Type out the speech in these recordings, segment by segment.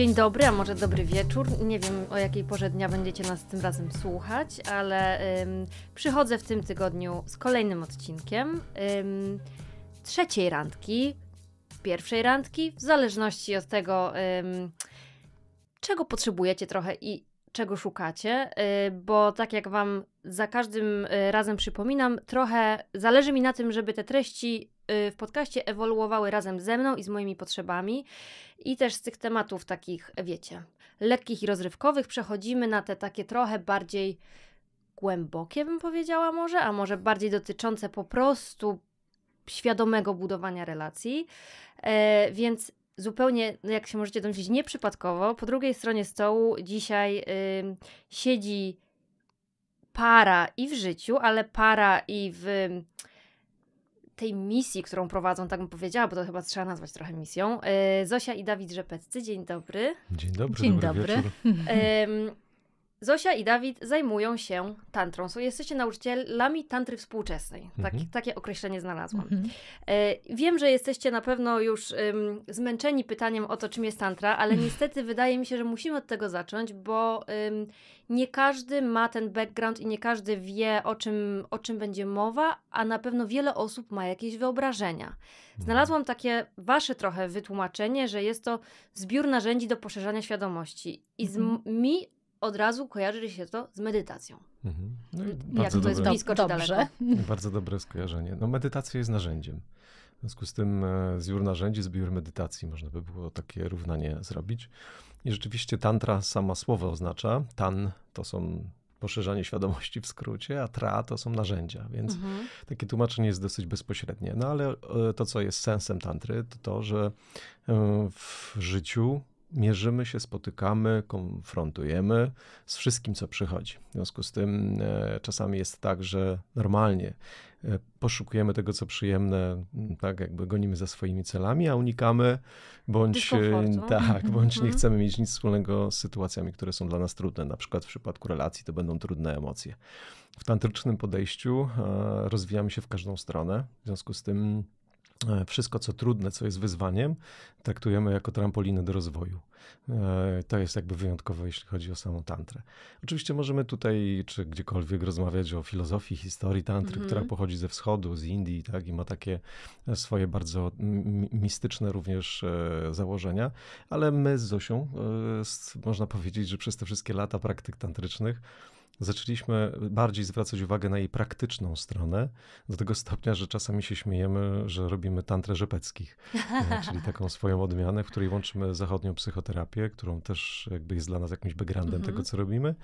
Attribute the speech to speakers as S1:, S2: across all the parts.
S1: Dzień dobry, a może dobry wieczór. Nie wiem o jakiej porze dnia będziecie nas tym razem słuchać, ale ym, przychodzę w tym tygodniu z kolejnym odcinkiem ym, trzeciej randki, pierwszej randki, w zależności od tego, ym, czego potrzebujecie trochę i czego szukacie, y, bo tak jak Wam za każdym y, razem przypominam, trochę zależy mi na tym, żeby te treści y, w podcaście ewoluowały razem ze mną i z moimi potrzebami. I też z tych tematów takich, wiecie, lekkich i rozrywkowych przechodzimy na te takie trochę bardziej głębokie, bym powiedziała może, a może bardziej dotyczące po prostu świadomego budowania relacji. E, więc zupełnie, no jak się możecie domyślić, nieprzypadkowo po drugiej stronie stołu dzisiaj yy, siedzi para i w życiu, ale para i w tej misji, którą prowadzą, tak bym powiedziała, bo to chyba trzeba nazwać trochę misją. Y, Zosia i Dawid Rzepeccy, dzień dobry. Dzień dobry. Dzień dobry. dobry. Zosia i Dawid zajmują się tantrą. So, jesteście nauczycielami tantry współczesnej. Tak, mhm. Takie określenie znalazłam. Mhm. E, wiem, że jesteście na pewno już um, zmęczeni pytaniem o to, czym jest tantra, ale mhm. niestety wydaje mi się, że musimy od tego zacząć, bo um, nie każdy ma ten background i nie każdy wie, o czym, o czym będzie mowa, a na pewno wiele osób ma jakieś wyobrażenia. Mhm. Znalazłam takie wasze trochę wytłumaczenie, że jest to zbiór narzędzi do poszerzania świadomości. I z, mhm. mi od razu kojarzy się to z medytacją. Mhm. No Jak to dobre. jest blisko czy daleko.
S2: Bardzo dobre skojarzenie. No medytacja jest narzędziem. W związku z tym e, zbiór narzędzi, zbiór medytacji, można by było takie równanie zrobić. I rzeczywiście tantra sama słowo oznacza. Tan to są poszerzanie świadomości w skrócie, a tra to są narzędzia, więc mhm. takie tłumaczenie jest dosyć bezpośrednie. No ale e, to, co jest sensem tantry, to to, że e, w życiu mierzymy się, spotykamy, konfrontujemy z wszystkim, co przychodzi. W związku z tym e, czasami jest tak, że normalnie e, poszukujemy tego, co przyjemne, tak jakby gonimy za swoimi celami, a unikamy bądź e, tak, mhm. bądź nie mhm. chcemy mieć nic wspólnego z sytuacjami, które są dla nas trudne. Na przykład w przypadku relacji to będą trudne emocje. W tantrycznym podejściu rozwijamy się w każdą stronę, w związku z tym E, wszystko, co trudne, co jest wyzwaniem, traktujemy jako trampolinę do rozwoju. E, to jest jakby wyjątkowe, jeśli chodzi o samą tantrę. Oczywiście możemy tutaj, czy gdziekolwiek rozmawiać o filozofii, historii tantry, mm -hmm. która pochodzi ze wschodu, z Indii tak, i ma takie e, swoje bardzo mistyczne również założenia, ale my z Zosią, można powiedzieć, że przez te wszystkie lata praktyk tantrycznych, zaczęliśmy bardziej zwracać uwagę na jej praktyczną stronę, do tego stopnia, że czasami się śmiejemy, że robimy tantrę rzepeckich, e, czyli taką swoją odmianę, w której łączymy zachodnią psychoterapię, którą też jakby jest dla nas jakimś backgroundem mhm. tego, co robimy,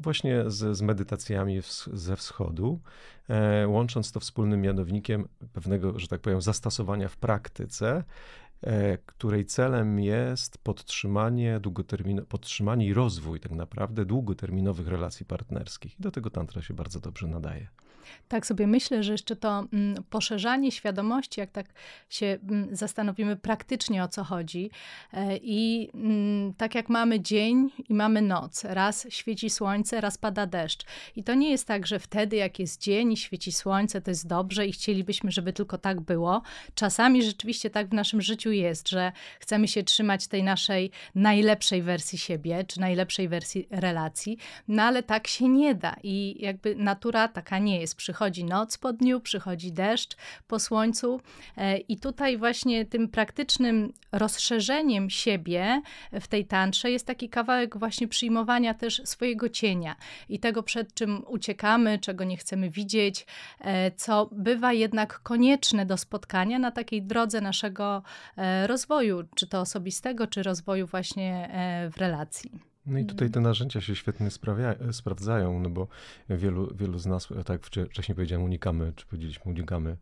S2: właśnie z, z medytacjami w, ze wschodu, e, łącząc to wspólnym mianownikiem pewnego, że tak powiem, zastosowania w praktyce E, której celem jest podtrzymanie, długotermino- podtrzymanie i rozwój tak naprawdę długoterminowych relacji partnerskich. I do tego tantra się bardzo dobrze nadaje.
S3: Tak sobie myślę, że jeszcze to mm, poszerzanie świadomości, jak tak się mm, zastanowimy praktycznie o co chodzi. E, I mm, tak jak mamy dzień i mamy noc, raz świeci słońce, raz pada deszcz. I to nie jest tak, że wtedy, jak jest dzień i świeci słońce, to jest dobrze i chcielibyśmy, żeby tylko tak było. Czasami rzeczywiście tak w naszym życiu jest, że chcemy się trzymać tej naszej najlepszej wersji siebie, czy najlepszej wersji relacji, no ale tak się nie da i jakby natura taka nie jest przychodzi noc po dniu, przychodzi deszcz po słońcu. E, I tutaj właśnie tym praktycznym rozszerzeniem siebie w tej tantrze jest taki kawałek właśnie przyjmowania też swojego cienia i tego, przed czym uciekamy, czego nie chcemy widzieć, e, co bywa jednak konieczne do spotkania na takiej drodze naszego e, rozwoju, czy to osobistego, czy rozwoju właśnie w relacji.
S2: No i tutaj mm. te narzędzia się świetnie sprawia, e, sprawdzają, no bo wielu, wielu z nas, e, tak wcześniej powiedziałem, unikamy, czy powiedzieliśmy, unikamy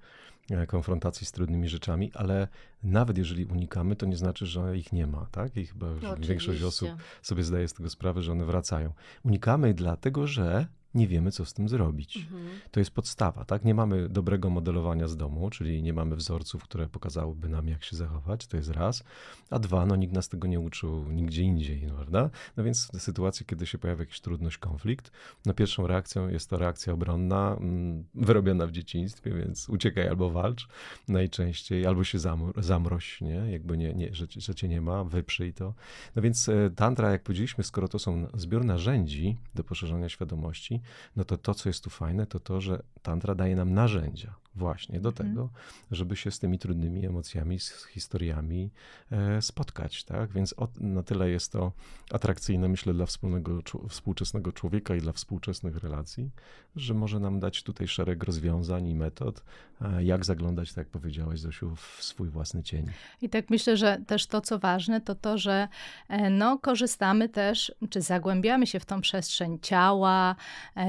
S2: e, konfrontacji z trudnymi rzeczami, ale nawet jeżeli unikamy, to nie znaczy, że ich nie ma, tak? I chyba no, większość osób sobie zdaje z tego sprawę, że one wracają. Unikamy dlatego, że nie wiemy, co z tym zrobić. Mhm. To jest podstawa, tak? Nie mamy dobrego modelowania z domu, czyli nie mamy wzorców, które pokazałyby nam, jak się zachować, to jest raz. A dwa, no nikt nas tego nie uczył nigdzie indziej, no, prawda? No więc w sytuacji, kiedy się pojawia jakaś trudność, konflikt, no pierwszą reakcją jest to reakcja obronna, mm, wyrobiona w dzieciństwie, więc uciekaj albo walcz najczęściej, albo się zamro, zamroź, nie? Jakby nie, nie że, że cię nie ma, wyprzyj to. No więc e, tantra, jak powiedzieliśmy, skoro to są zbiór narzędzi do poszerzania świadomości, no to to, co jest tu fajne, to to, że tantra daje nam narzędzia właśnie do mhm. tego, żeby się z tymi trudnymi emocjami, z historiami e, spotkać, tak? Więc na tyle jest to atrakcyjne, myślę, dla wspólnego, współczesnego człowieka i dla współczesnych relacji, że może nam dać tutaj szereg rozwiązań i metod, e, jak zaglądać, tak jak powiedziałaś Zosiu, w swój własny cień.
S3: I tak myślę, że też to, co ważne, to to, że e, no, korzystamy też, czy zagłębiamy się w tą przestrzeń ciała,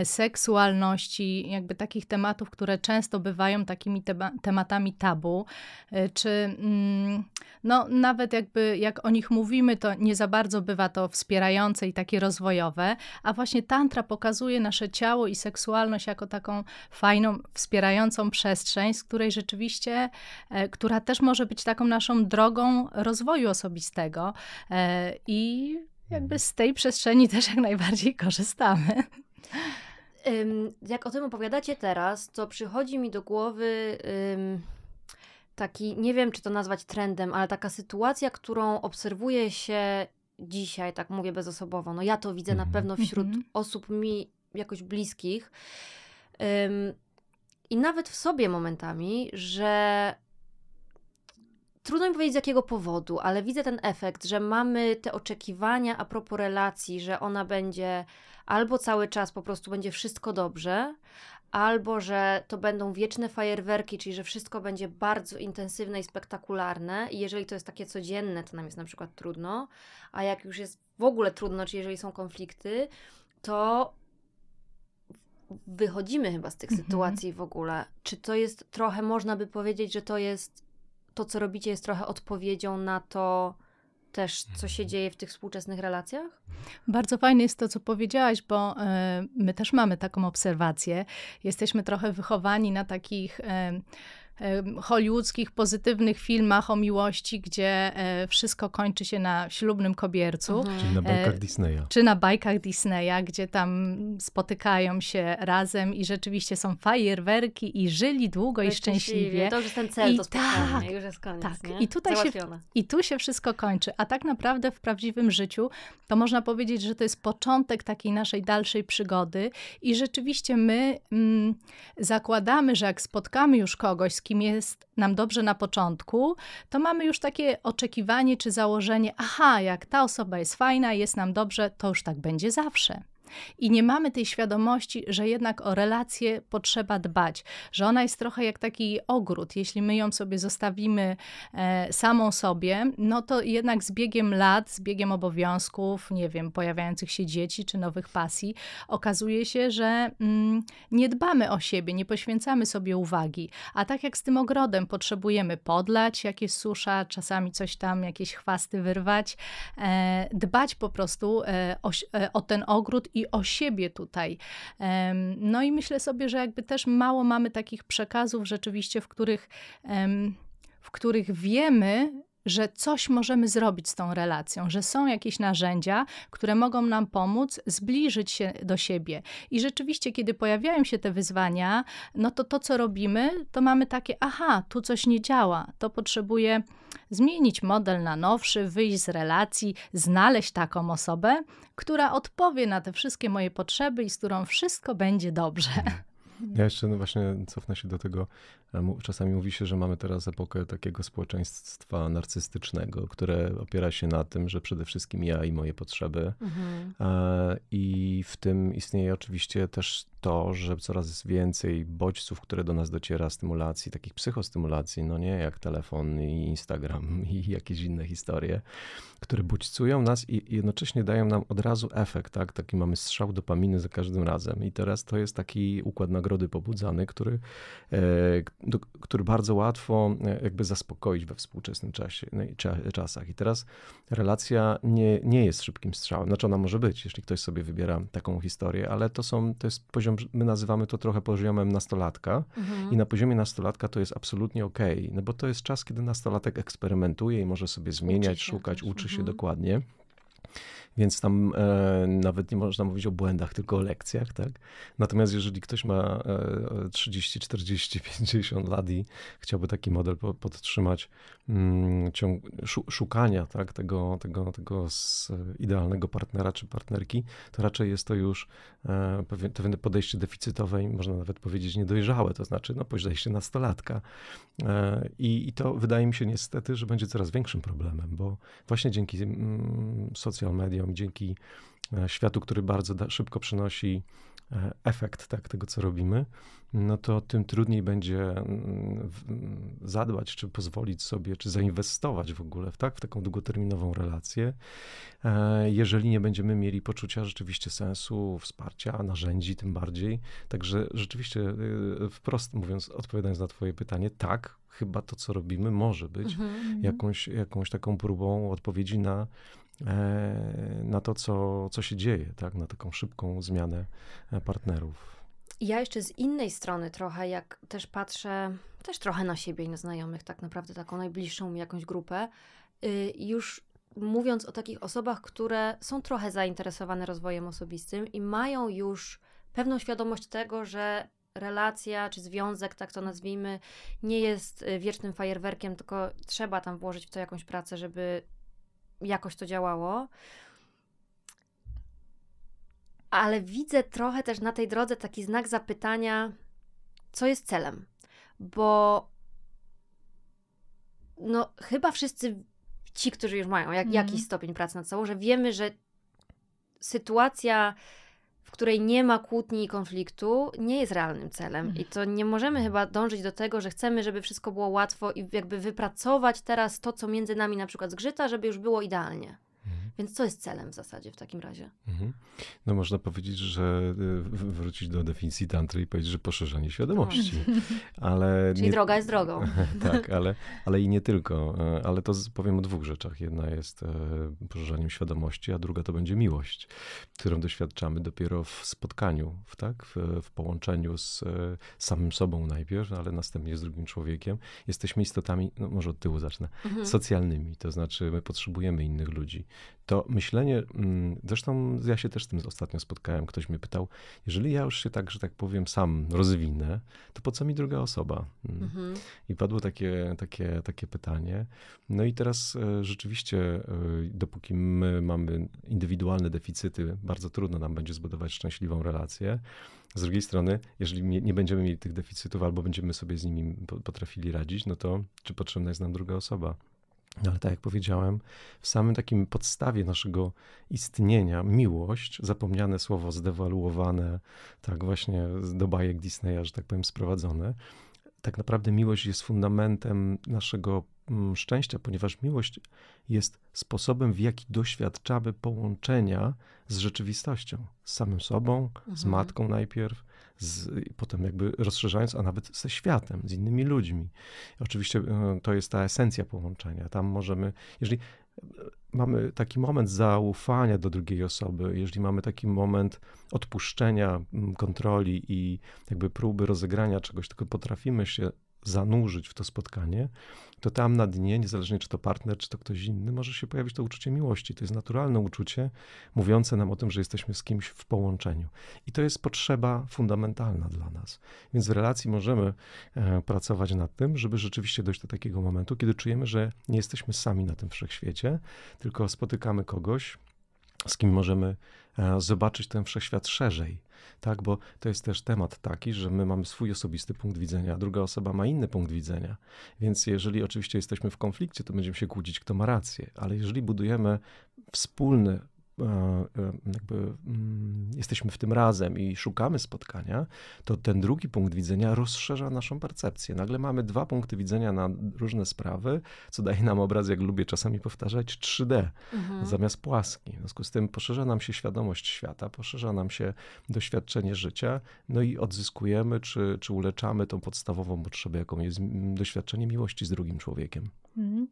S3: seksualności, jakby takich tematów, które często bywają takimi tematami tabu, y, czy mm, no, nawet jakby jak o nich mówimy, to nie za bardzo bywa to wspierające i takie rozwojowe, a właśnie tantra pokazuje nasze ciało i seksualność jako taką fajną, wspierającą przestrzeń, z której rzeczywiście, e, która też może być taką naszą drogą rozwoju osobistego e, i jakby z tej przestrzeni też jak najbardziej korzystamy
S1: jak o tym opowiadacie teraz, to przychodzi mi do głowy taki, nie wiem czy to nazwać trendem, ale taka sytuacja, którą obserwuje się dzisiaj, tak mówię bezosobowo. No ja to widzę mm -hmm. na mhm. pewno wśród mm -hmm. osób mi jakoś bliskich. I nawet w sobie momentami, że trudno mi powiedzieć z jakiego powodu, ale widzę ten efekt, że mamy te oczekiwania a propos relacji, że ona będzie albo cały czas po prostu będzie wszystko dobrze, albo że to będą wieczne fajerwerki, czyli że wszystko będzie bardzo intensywne i spektakularne. I jeżeli to jest takie codzienne, to nam jest na przykład trudno, a jak już jest w ogóle trudno, czy jeżeli są konflikty, to wychodzimy chyba z tych mhm. sytuacji w ogóle. Czy to jest trochę, można by powiedzieć, że to jest to, co robicie, jest trochę odpowiedzią na to, też, co się dzieje w tych współczesnych relacjach?
S3: Bardzo fajne jest to, co powiedziałaś, bo e, my też mamy taką obserwację. Jesteśmy trochę wychowani na takich hollywoodzkich pozytywnych filmach o miłości, gdzie e, wszystko kończy się na ślubnym kobiercu. Mhm. Czy na bajkach e, Disneya. Czy na bajkach Disneya, gdzie tam spotykają się razem i rzeczywiście są fajerwerki i żyli długo i szczęśliwie. szczęśliwie. To już jest ten cel, I to tak,
S1: już jest koniec. Tak. Nie? I, tutaj się,
S3: I tu się wszystko kończy. A tak naprawdę w prawdziwym życiu to można powiedzieć, że to jest początek takiej naszej dalszej przygody i rzeczywiście my mm, zakładamy, że jak spotkamy już kogoś, z wszystkim jest nam dobrze na początku, to mamy już takie oczekiwanie czy założenie, aha, jak ta osoba jest fajna, jest nam dobrze, to już tak będzie zawsze. I nie mamy tej świadomości, że jednak o relację potrzeba dbać, że ona jest trochę jak taki ogród. Jeśli my ją sobie zostawimy e, samą sobie, no to jednak z biegiem lat, z biegiem obowiązków, nie wiem, pojawiających się dzieci czy nowych pasji, okazuje się, że mm, nie dbamy o siebie, nie poświęcamy sobie uwagi. A tak jak z tym ogrodem, potrzebujemy podlać, jakieś susza, czasami coś tam, jakieś chwasty wyrwać, e, dbać po prostu e, o, e, o ten ogród i o siebie tutaj. No i myślę sobie, że jakby też mało mamy takich przekazów rzeczywiście, w których, w których wiemy, że coś możemy zrobić z tą relacją, że są jakieś narzędzia, które mogą nam pomóc zbliżyć się do siebie. I rzeczywiście, kiedy pojawiają się te wyzwania, no to to, co robimy, to mamy takie, aha, tu coś nie działa, to potrzebuję zmienić model na nowszy, wyjść z relacji, znaleźć taką osobę, która odpowie na te wszystkie moje potrzeby i z którą wszystko będzie dobrze. Mhm.
S2: Ja jeszcze no właśnie cofnę się do tego. E, czasami mówi się, że mamy teraz epokę takiego społeczeństwa narcystycznego, które opiera się na tym, że przede wszystkim ja i moje potrzeby. Mhm. E, I w tym istnieje oczywiście też to, że coraz więcej bodźców, które do nas dociera, stymulacji, takich psychostymulacji, no nie jak telefon i Instagram i jakieś inne historie, które bodźcują nas i jednocześnie dają nam od razu efekt, tak? Taki mamy strzał dopaminy za każdym razem. I teraz to jest taki układ nagrody pobudzany, który, e, który bardzo łatwo e, jakby zaspokoić we współczesnym czasie, no czasach. I teraz relacja nie, nie jest szybkim strzałem. Znaczy ona może być, jeśli ktoś sobie wybiera taką historię, ale to są, to jest poziom poziom, my nazywamy to trochę poziomem nastolatka mhm. i na poziomie nastolatka to jest absolutnie okej, okay, no bo to jest czas, kiedy nastolatek eksperymentuje i może sobie zmieniać, uczy szukać, uczy się mhm. dokładnie więc tam e, nawet nie można mówić o błędach, tylko o lekcjach, tak? Natomiast jeżeli ktoś ma e, 30, 40, 50 lat i chciałby taki model po, podtrzymać mm, ciąg, szukania, tak? Tego, tego, tego idealnego partnera czy partnerki, to raczej jest to już e, pewien, pewne podejście deficytowe i można nawet powiedzieć niedojrzałe, to znaczy no podejście nastolatka. E, i, I to wydaje mi się niestety, że będzie coraz większym problemem, bo właśnie dzięki mm, social media dzięki e, światu, który bardzo da, szybko przynosi e, efekt tak, tego, co robimy, no to tym trudniej będzie mm, mm, zadbać, czy pozwolić sobie, czy zainwestować w ogóle w, tak, w taką długoterminową relację, e, jeżeli nie będziemy mieli poczucia rzeczywiście sensu, wsparcia, narzędzi tym bardziej. Także rzeczywiście wprost mówiąc, odpowiadając na twoje pytanie, tak, chyba to, co robimy, może być mhm, mhm. jakąś, jakąś taką próbą odpowiedzi na E, na to, co, co się dzieje, tak? na taką szybką
S1: zmianę e, partnerów. Ja jeszcze z innej strony trochę, jak też patrzę, też trochę na siebie i na znajomych, tak naprawdę taką najbliższą mi jakąś grupę, y, już mówiąc o takich osobach, które są trochę zainteresowane rozwojem osobistym i mają już pewną świadomość tego, że relacja czy związek, tak to nazwijmy, nie jest y, wiecznym fajerwerkiem, tylko trzeba tam włożyć w to jakąś pracę, żeby jakoś to działało. Ale widzę trochę też na tej drodze taki znak zapytania, co jest celem, bo no, chyba wszyscy ci, którzy już mają jak, mm. jakiś mhm. stopień pracy nad sobą, że wiemy, że sytuacja w której nie ma kłótni i konfliktu, nie jest realnym celem. I to nie możemy chyba dążyć do tego, że chcemy, żeby wszystko było łatwo i jakby wypracować teraz to, co między nami na przykład zgrzyta, żeby już było idealnie. Więc co jest celem w zasadzie w takim razie?
S2: Mhm. No można powiedzieć, że y, wrócić do definicji tantry i powiedzieć, że poszerzanie świadomości. Tak. Ale Czyli nie... droga jest drogą. tak, ale, ale i nie tylko. Y, ale to powiem o dwóch rzeczach. Jedna jest y, poszerzaniem świadomości, a druga to będzie miłość, którą doświadczamy dopiero w spotkaniu, w, tak? w, w połączeniu z samym sobą najpierw, ale następnie z drugim człowiekiem. Jesteśmy istotami, no może od tyłu zacznę, mhm. socjalnymi, to znaczy my potrzebujemy innych ludzi to myślenie, mm, zresztą ja się też z tym ostatnio spotkałem, ktoś mnie pytał, jeżeli ja już się tak, że tak powiem, sam rozwinę, to po co mi druga osoba? Mm. Mhm. I padło takie, takie, takie pytanie. No i teraz e, rzeczywiście, e, dopóki my mamy indywidualne deficyty, bardzo trudno nam będzie zbudować szczęśliwą relację. Z drugiej strony, jeżeli nie będziemy mieli tych deficytów albo będziemy sobie z nimi potrafili radzić, no to czy potrzebna jest nam druga osoba? No, ale tak jak powiedziałem, w samym takim podstawie naszego istnienia miłość, zapomniane słowo zdewaluowane, tak właśnie do bajek Disneya, że tak powiem, sprowadzone, tak naprawdę miłość jest fundamentem naszego mm, szczęścia, ponieważ miłość jest sposobem, w jaki doświadczamy połączenia z rzeczywistością, z samym sobą, mhm. z matką najpierw, z, potem jakby rozszerzając, a nawet ze światem, z innymi ludźmi. Oczywiście e, to jest ta esencja połączenia. Tam możemy, jeżeli e, mamy taki moment zaufania do drugiej osoby, jeżeli mamy taki moment odpuszczenia mm, kontroli i jakby próby rozegrania czegoś, tylko potrafimy się zanurzyć w to spotkanie, to tam na dnie, niezależnie czy to partner, czy to ktoś inny, może się pojawić to uczucie miłości. To jest naturalne uczucie mówiące nam o tym, że jesteśmy z kimś w połączeniu. I to jest potrzeba fundamentalna dla nas. Więc w relacji możemy e, pracować nad tym, żeby rzeczywiście dojść do takiego momentu, kiedy czujemy, że nie jesteśmy sami na tym wszechświecie, tylko spotykamy kogoś, z kim możemy e, zobaczyć ten wszechświat szerzej. Tak, bo to jest też temat taki, że my mamy swój osobisty punkt widzenia, a druga osoba ma inny punkt widzenia. Więc jeżeli oczywiście jesteśmy w konflikcie, to będziemy się kłócić, kto ma rację, ale jeżeli budujemy wspólny E, e, jakby mm, jesteśmy w tym razem i szukamy spotkania, to ten drugi punkt widzenia rozszerza naszą percepcję. Nagle mamy dwa punkty widzenia na różne sprawy, co daje nam obraz, jak lubię czasami powtarzać, 3D mhm. zamiast płaski. W związku z tym poszerza nam się świadomość świata, poszerza nam się doświadczenie życia, no i odzyskujemy czy, czy uleczamy tą podstawową potrzebę, jaką jest doświadczenie miłości z drugim człowiekiem.
S3: Mhm.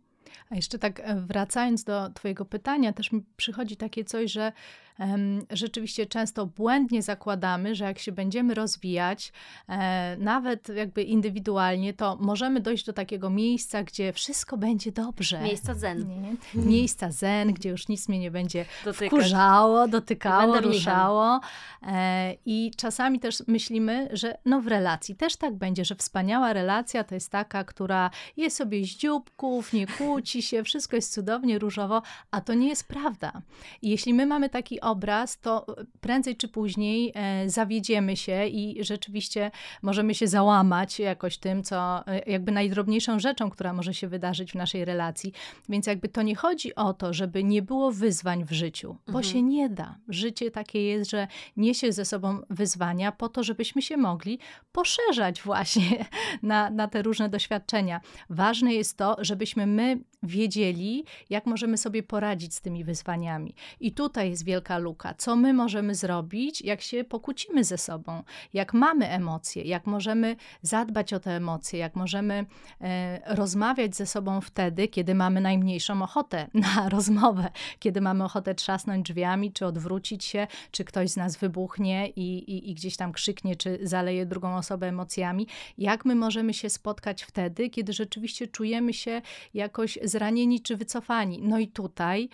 S3: A jeszcze tak e, wracając do Twojego pytania, też mi przychodzi takie coś, że rzeczywiście często błędnie zakładamy, że jak się będziemy rozwijać, e, nawet jakby indywidualnie, to możemy dojść do takiego miejsca, gdzie wszystko będzie dobrze. Miejsca zen. Nie? Hmm. Miejsca zen, gdzie już nic mnie nie będzie Dotykać. wkurzało, dotykało, ruszało. E, I czasami też myślimy, że no w relacji też tak będzie, że wspaniała relacja to jest taka, która je sobie z dzióbków, nie kłóci się, wszystko jest cudownie, różowo, a to nie jest prawda. I jeśli my mamy taki obraz, to prędzej czy później e, zawiedziemy się i rzeczywiście możemy się załamać jakoś tym, co e, jakby najdrobniejszą rzeczą, która może się wydarzyć w naszej relacji. Więc jakby to nie chodzi o to, żeby nie było wyzwań w życiu, bo mhm. się nie da. Życie takie jest, że niesie ze sobą wyzwania po to, żebyśmy się mogli poszerzać właśnie na, na te różne doświadczenia. Ważne jest to, żebyśmy my wiedzieli, jak możemy sobie poradzić z tymi wyzwaniami. I tutaj jest wielka taka luka? Co my możemy zrobić, jak się pokłócimy ze sobą? Jak mamy emocje? Jak możemy zadbać o te emocje? Jak możemy e, rozmawiać ze sobą wtedy, kiedy mamy najmniejszą ochotę na rozmowę? Kiedy mamy ochotę trzasnąć drzwiami, czy odwrócić się, czy ktoś z nas wybuchnie i, i, i gdzieś tam krzyknie, czy zaleje drugą osobę emocjami? Jak my możemy się spotkać wtedy, kiedy rzeczywiście czujemy się jakoś zranieni czy wycofani? No i tutaj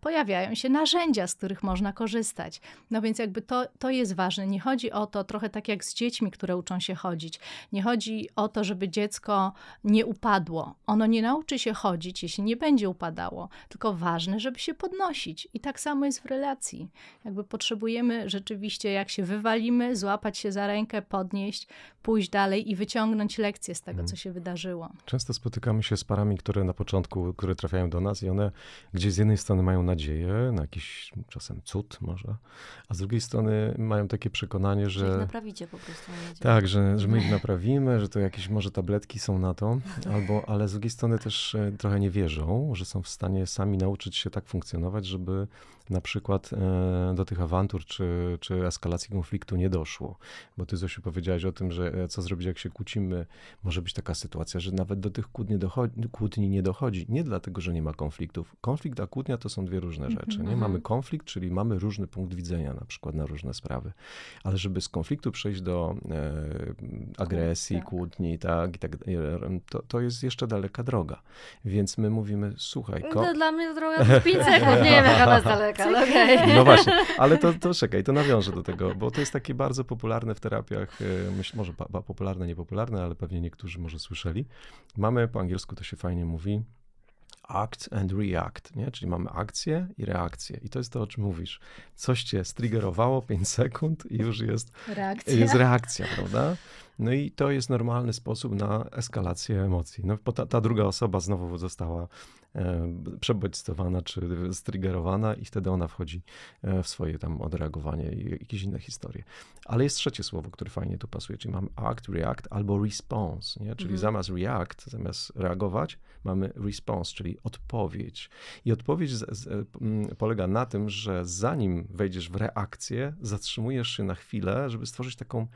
S3: pojawiają się narzędzia, z których można korzystać. No więc jakby to, to jest ważne. Nie chodzi o to, trochę tak jak z dziećmi, które uczą się chodzić. Nie chodzi o to, żeby dziecko nie upadło. Ono nie nauczy się chodzić, jeśli nie będzie upadało, tylko ważne, żeby się podnosić. I tak samo jest w relacji. Jakby potrzebujemy rzeczywiście, jak się wywalimy, złapać się za rękę, podnieść, pójść dalej i wyciągnąć lekcję z tego, mhm. co się wydarzyło.
S2: Często spotykamy się z parami, które na początku, które trafiają do nas i one gdzieś z jednej strony mają nadzieję na jakiś czasem cud może, a z drugiej strony mają takie przekonanie, że... Że ich naprawicie
S1: po prostu. Tak, że, że my ich
S2: naprawimy, że to jakieś może tabletki są na to, albo, ale z drugiej strony też e, trochę nie wierzą, że są w stanie sami nauczyć się tak funkcjonować, żeby na przykład e, do tych awantur czy, czy eskalacji konfliktu nie doszło. Bo ty, Zosiu, powiedziałaś o tym, że e, co zrobić, jak się kłócimy. Może być taka sytuacja, że nawet do tych kłótni, dochodzi, kłótni nie dochodzi. Nie dlatego, że nie ma konfliktów. Konflikt a kłótnia to są dwie różne rzeczy. Nie mhm. mamy konflikt, czyli mamy różny punkt widzenia na przykład na różne sprawy. Ale żeby z konfliktu przejść do e, agresji, tak. kłótni tak, i tak, to, to jest jeszcze daleka droga. Więc my mówimy, słuchaj. Ko- dla, dla mnie droga do sekund, nie wiem jaka jest daleka ale okej. Okay. No właśnie, ale to, to czekaj, to nawiążę do tego, bo to jest takie bardzo popularne w terapiach, e, myśl, może pa, pa, popularne, niepopularne, ale pewnie niektórzy może słyszeli. Mamy, po angielsku to się fajnie mówi, act and react, nie? czyli mamy akcję i reakcję. I to jest to, o czym mówisz. Coś cię striggerowało 5 sekund i już jest reakcja, jest reakcja prawda? No i to jest normalny sposób na eskalację emocji. No, ta, ta druga osoba znowu została e, przebodźcowana czy striggerowana i wtedy ona wchodzi e, w swoje tam odreagowanie i jakieś inne historie. Ale jest trzecie słowo, które fajnie tu pasuje, czyli mamy act, react albo response, nie? czyli mhm. zamiast react, zamiast reagować, mamy response, czyli odpowiedź. I odpowiedź z, z, polega na tym, że zanim wejdziesz w reakcję, zatrzymujesz się na chwilę, żeby stworzyć taką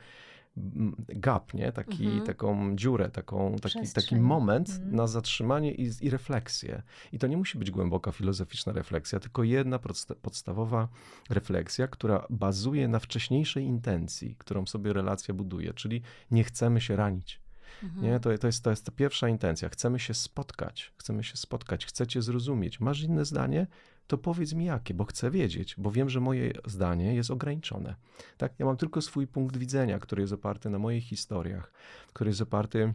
S2: gap, nie? Taki, mhm. taką dziurę, taką, taki, taki moment mhm. na zatrzymanie i, i refleksję. I to nie musi być głęboka filozoficzna refleksja, tylko jedna podstawowa refleksja, która bazuje na wcześniejszej intencji, którą sobie relacja buduje, czyli nie chcemy się ranić. Mhm. Nie, to, to, jest, to jest ta pierwsza intencja. Chcemy się spotkać, chcemy się spotkać, chcecie zrozumieć. Masz inne zdanie? to powiedz mi jakie, bo chcę wiedzieć, bo wiem, że moje zdanie jest ograniczone. Tak, ja mam tylko swój punkt widzenia, który jest oparty na moich historiach, który jest oparty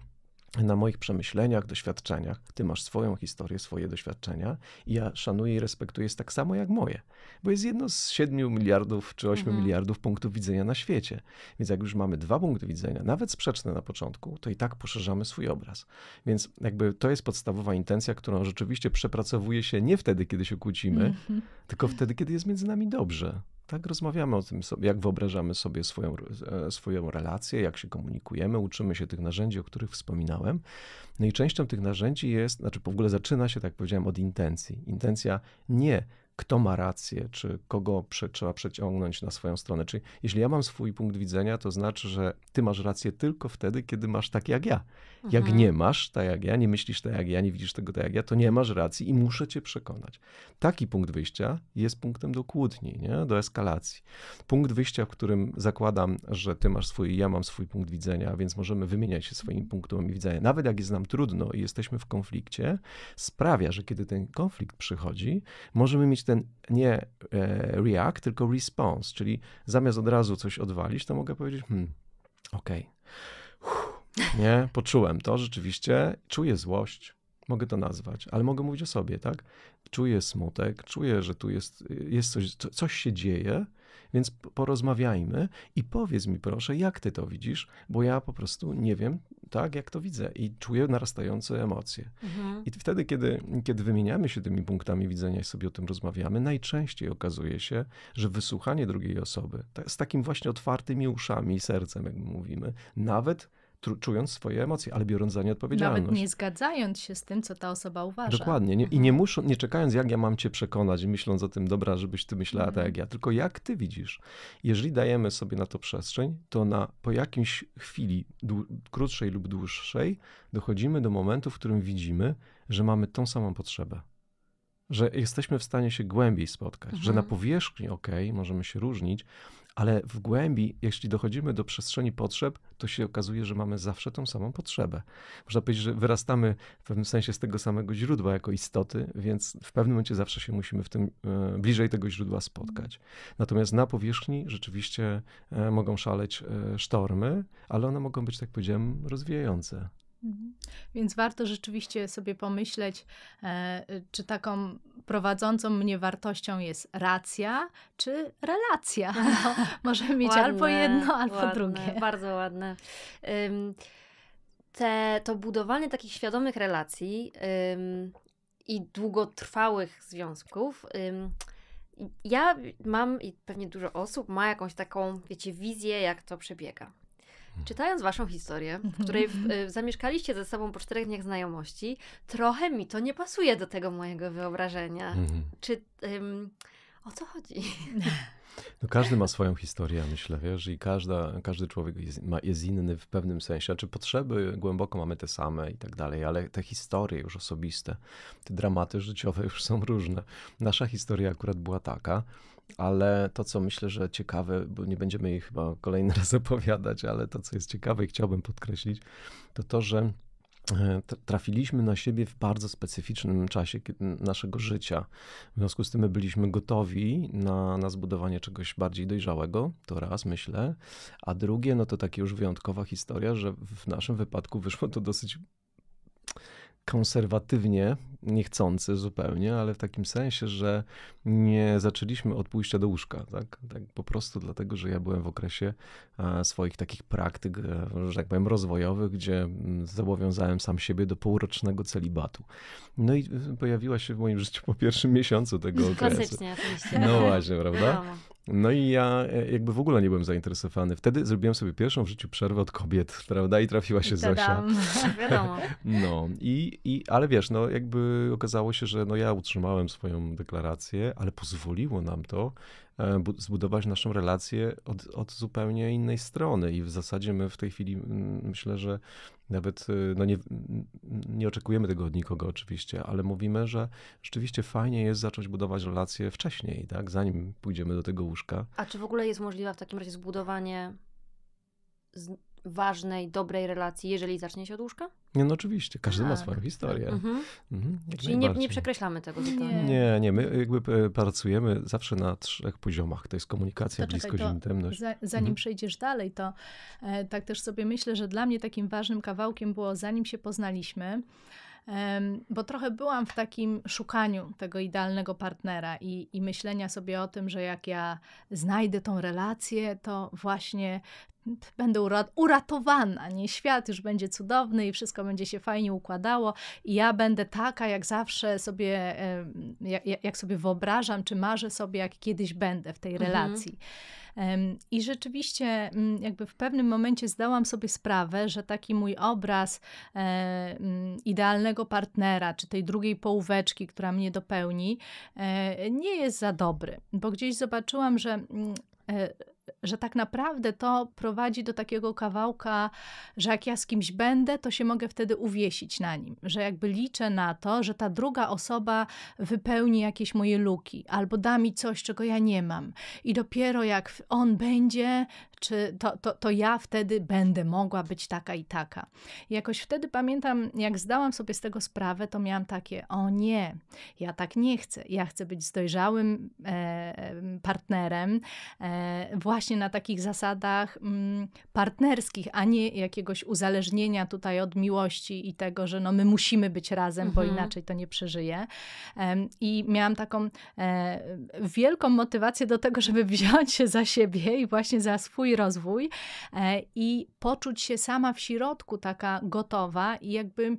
S2: na moich przemyśleniach, doświadczeniach. Ty masz swoją historię, swoje doświadczenia i ja szanuję i respektuję jest tak samo jak moje, bo jest jedno z 7 miliardów czy 8 mhm. miliardów punktów widzenia na świecie. Więc jak już mamy dwa punkty widzenia, nawet sprzeczne na początku, to i tak poszerzamy swój obraz. Więc jakby to jest podstawowa intencja, którą rzeczywiście przepracowuje się nie wtedy, kiedy się kłócimy, mhm. tylko wtedy, kiedy jest między nami dobrze tak rozmawiamy o tym, jak wyobrażamy sobie swoją, e, swoją relację, jak się komunikujemy, uczymy się tych narzędzi, o których wspominałem. No i częścią tych narzędzi jest, znaczy w ogóle zaczyna się, tak jak powiedziałem, od intencji. Intencja nie kto ma rację, czy kogo prze, trzeba przeciągnąć na swoją stronę. Czyli jeśli ja mam swój punkt widzenia, to znaczy, że ty masz rację tylko wtedy, kiedy masz tak jak ja. Jak mhm. nie masz tak jak ja, nie myślisz tak jak ja, nie widzisz tego tak jak ja, to nie masz racji i muszę cię przekonać. Taki punkt wyjścia jest punktem do kłótni, nie? do eskalacji. Punkt wyjścia, w którym zakładam, że ty masz swój, ja mam swój punkt widzenia, więc możemy wymieniać się swoimi punktami widzenia. Nawet jak jest nam trudno i jesteśmy w konflikcie, sprawia, że kiedy ten konflikt przychodzi, możemy mieć ten nie e, react, tylko response, czyli zamiast od razu coś odwalić, to mogę powiedzieć, hmm, okej, okay. nie, poczułem to rzeczywiście, czuję złość, mogę to nazwać, ale mogę mówić o sobie, tak? Czuję smutek, czuję, że tu jest, jest coś, coś się dzieje, więc porozmawiajmy i powiedz mi proszę, jak ty to widzisz, bo ja po prostu nie wiem, tak jak to widzę i czuję narastające emocje. Mhm. I wtedy, kiedy, kiedy wymieniamy się tymi punktami widzenia i sobie o tym rozmawiamy, najczęściej okazuje się, że wysłuchanie drugiej osoby z takim właśnie otwartymi uszami i sercem, jak mówimy, nawet czując swoje emocje, ale biorąc za nie odpowiedzialność. Nawet nie
S3: zgadzając się z tym, co ta osoba uważa. Dokładnie.
S2: Nie, I mhm. nie muszą, nie czekając, jak ja mam cię przekonać, myśląc o tym, dobra, żebyś ty myślała tak mhm. tak jak ja, tylko jak ty widzisz. Jeżeli dajemy sobie na to przestrzeń, to na, po jakimś chwili, krótszej lub dłuższej, dochodzimy do momentu, w którym widzimy, że mamy tą samą potrzebę że jesteśmy w stanie się głębiej spotkać, mhm. że na mhm. powierzchni, ok, możemy się różnić, ale w głębi, jeśli dochodzimy do przestrzeni potrzeb, to się okazuje, że mamy zawsze tą samą potrzebę. Można powiedzieć, że wyrastamy w pewnym sensie z tego samego źródła jako istoty, więc w pewnym momencie zawsze się musimy w tym e, bliżej tego źródła spotkać. Natomiast na powierzchni rzeczywiście e, mogą szaleć e, sztormy, ale one mogą być, tak powiedziałem, rozwijające.
S3: Mhm. Więc warto rzeczywiście sobie pomyśleć, e, czy taką prowadzącą mnie wartością jest racja, czy relacja. No, no mieć ładne, albo jedno, albo ładne, drugie.
S1: Bardzo ładne. Te, to budowanie takich świadomych relacji i długotrwałych związków. Ja mam i pewnie dużo osób ma jakąś taką, wiecie, wizję, jak to przebiega Czytając waszą historię, w mhm. której w, w, e, zamieszkaliście ze sobą po czterech dniach znajomości, trochę mi to nie pasuje do tego mojego wyobrażenia. Mhm. Czy ym, o co chodzi?
S2: No każdy ma swoją historię, myślę, wiesz, i każda, każdy człowiek jest, ma, jest inny w pewnym sensie. Czy znaczy, potrzeby głęboko mamy te same i tak dalej, ale te historie już osobiste, te dramaty życiowe już są różne. Nasza historia akurat była taka, ale to, co myślę, że ciekawe, bo nie będziemy jej chyba kolejny raz opowiadać, ale to, co jest ciekawe i chciałbym podkreślić, to to, że e, trafiliśmy na siebie w bardzo specyficznym czasie naszego życia. W związku z tym my byliśmy gotowi na, na zbudowanie czegoś bardziej dojrzałego, to raz myślę, a drugie, no to taka już wyjątkowa historia, że w naszym wypadku wyszło to dosyć konserwatywnie, niechcący zupełnie, ale w takim sensie, że nie zaczęliśmy od pójścia do łóżka, tak? tak po prostu dlatego, że ja byłem w okresie e, swoich takich praktyk, e, że tak powiem, rozwojowych, gdzie mm, zobowiązałem sam siebie do półrocznego celibatu. No i e, pojawiła się w moim życiu po pierwszym miesiącu tego okresu. Klasycznie, oczywiście. No właśnie, prawda? No i ja e, jakby w ogóle nie byłem zainteresowany. Wtedy zrobiłem sobie pierwszą w życiu przerwę od kobiet, prawda? I trafiła się Tadam. Zosia. Wiadomo. No i, i, ale wiesz, no jakby okazało się, że no ja utrzymałem swoją deklarację, ale pozwoliło nam to E, zbudować naszą relację od, od, zupełnie innej strony. I w zasadzie my w tej chwili myślę, że nawet e, no nie, nie oczekujemy tego od nikogo oczywiście, ale mówimy, że rzeczywiście fajnie jest zacząć budować relacje wcześniej, tak? zanim pójdziemy do tego łóżka.
S1: A czy w ogóle jest możliwe w takim razie zbudowanie ważnej, dobrej relacji, jeżeli zacznie się od łóżka?
S2: Nie, no oczywiście, każdy tak. ma swoją historię. Mhm.
S1: Mhm, Czyli nie, nie, przekreślamy tego zupełnie.
S2: Nie, nie, my jakby e, pracujemy zawsze na trzech poziomach. To jest komunikacja, to bliskość, czekaj, intymność. Za,
S3: zanim mhm. przejdziesz dalej, to e, tak też sobie myślę, że dla mnie takim ważnym kawałkiem było, zanim się poznaliśmy, bo trochę byłam w takim szukaniu tego idealnego partnera i, i myślenia sobie o tym, że jak ja znajdę tą relację, to właśnie będę uratowana, nie? Świat już będzie cudowny i wszystko będzie się fajnie układało i ja będę taka, jak zawsze sobie, jak, jak sobie wyobrażam, czy marzę sobie, jak kiedyś będę w tej mhm. relacji. I rzeczywiście, mm, jakby w pewnym momencie zdałam sobie sprawę, że taki mój obraz e, mm, idealnego partnera, czy tej drugiej połóweczki, która mnie dopełni, e, nie jest za dobry, bo gdzieś zobaczyłam, że mm, e, że tak naprawdę to prowadzi do takiego kawałka, że jak ja z kimś będę, to się mogę wtedy uwiesić na nim, że jakby liczę na to, że ta druga osoba wypełni jakieś moje luki albo da mi coś, czego ja nie mam. I dopiero jak on będzie, czy to, to, to ja wtedy będę mogła być taka i taka. I jakoś wtedy pamiętam, jak zdałam sobie z tego sprawę, to miałam takie, o nie, ja tak nie chcę. Ja chcę być z dojrzałym e, partnerem e, właśnie na takich zasadach m, mm, partnerskich, a nie jakiegoś uzależnienia tutaj od miłości i tego, że no my musimy być razem, mhm. bo inaczej to nie przeżyję. E, I miałam taką e, wielką motywację do tego, żeby wziąć się za siebie i właśnie za swój swój rozwój e, i poczuć się sama w środku taka gotowa i jakby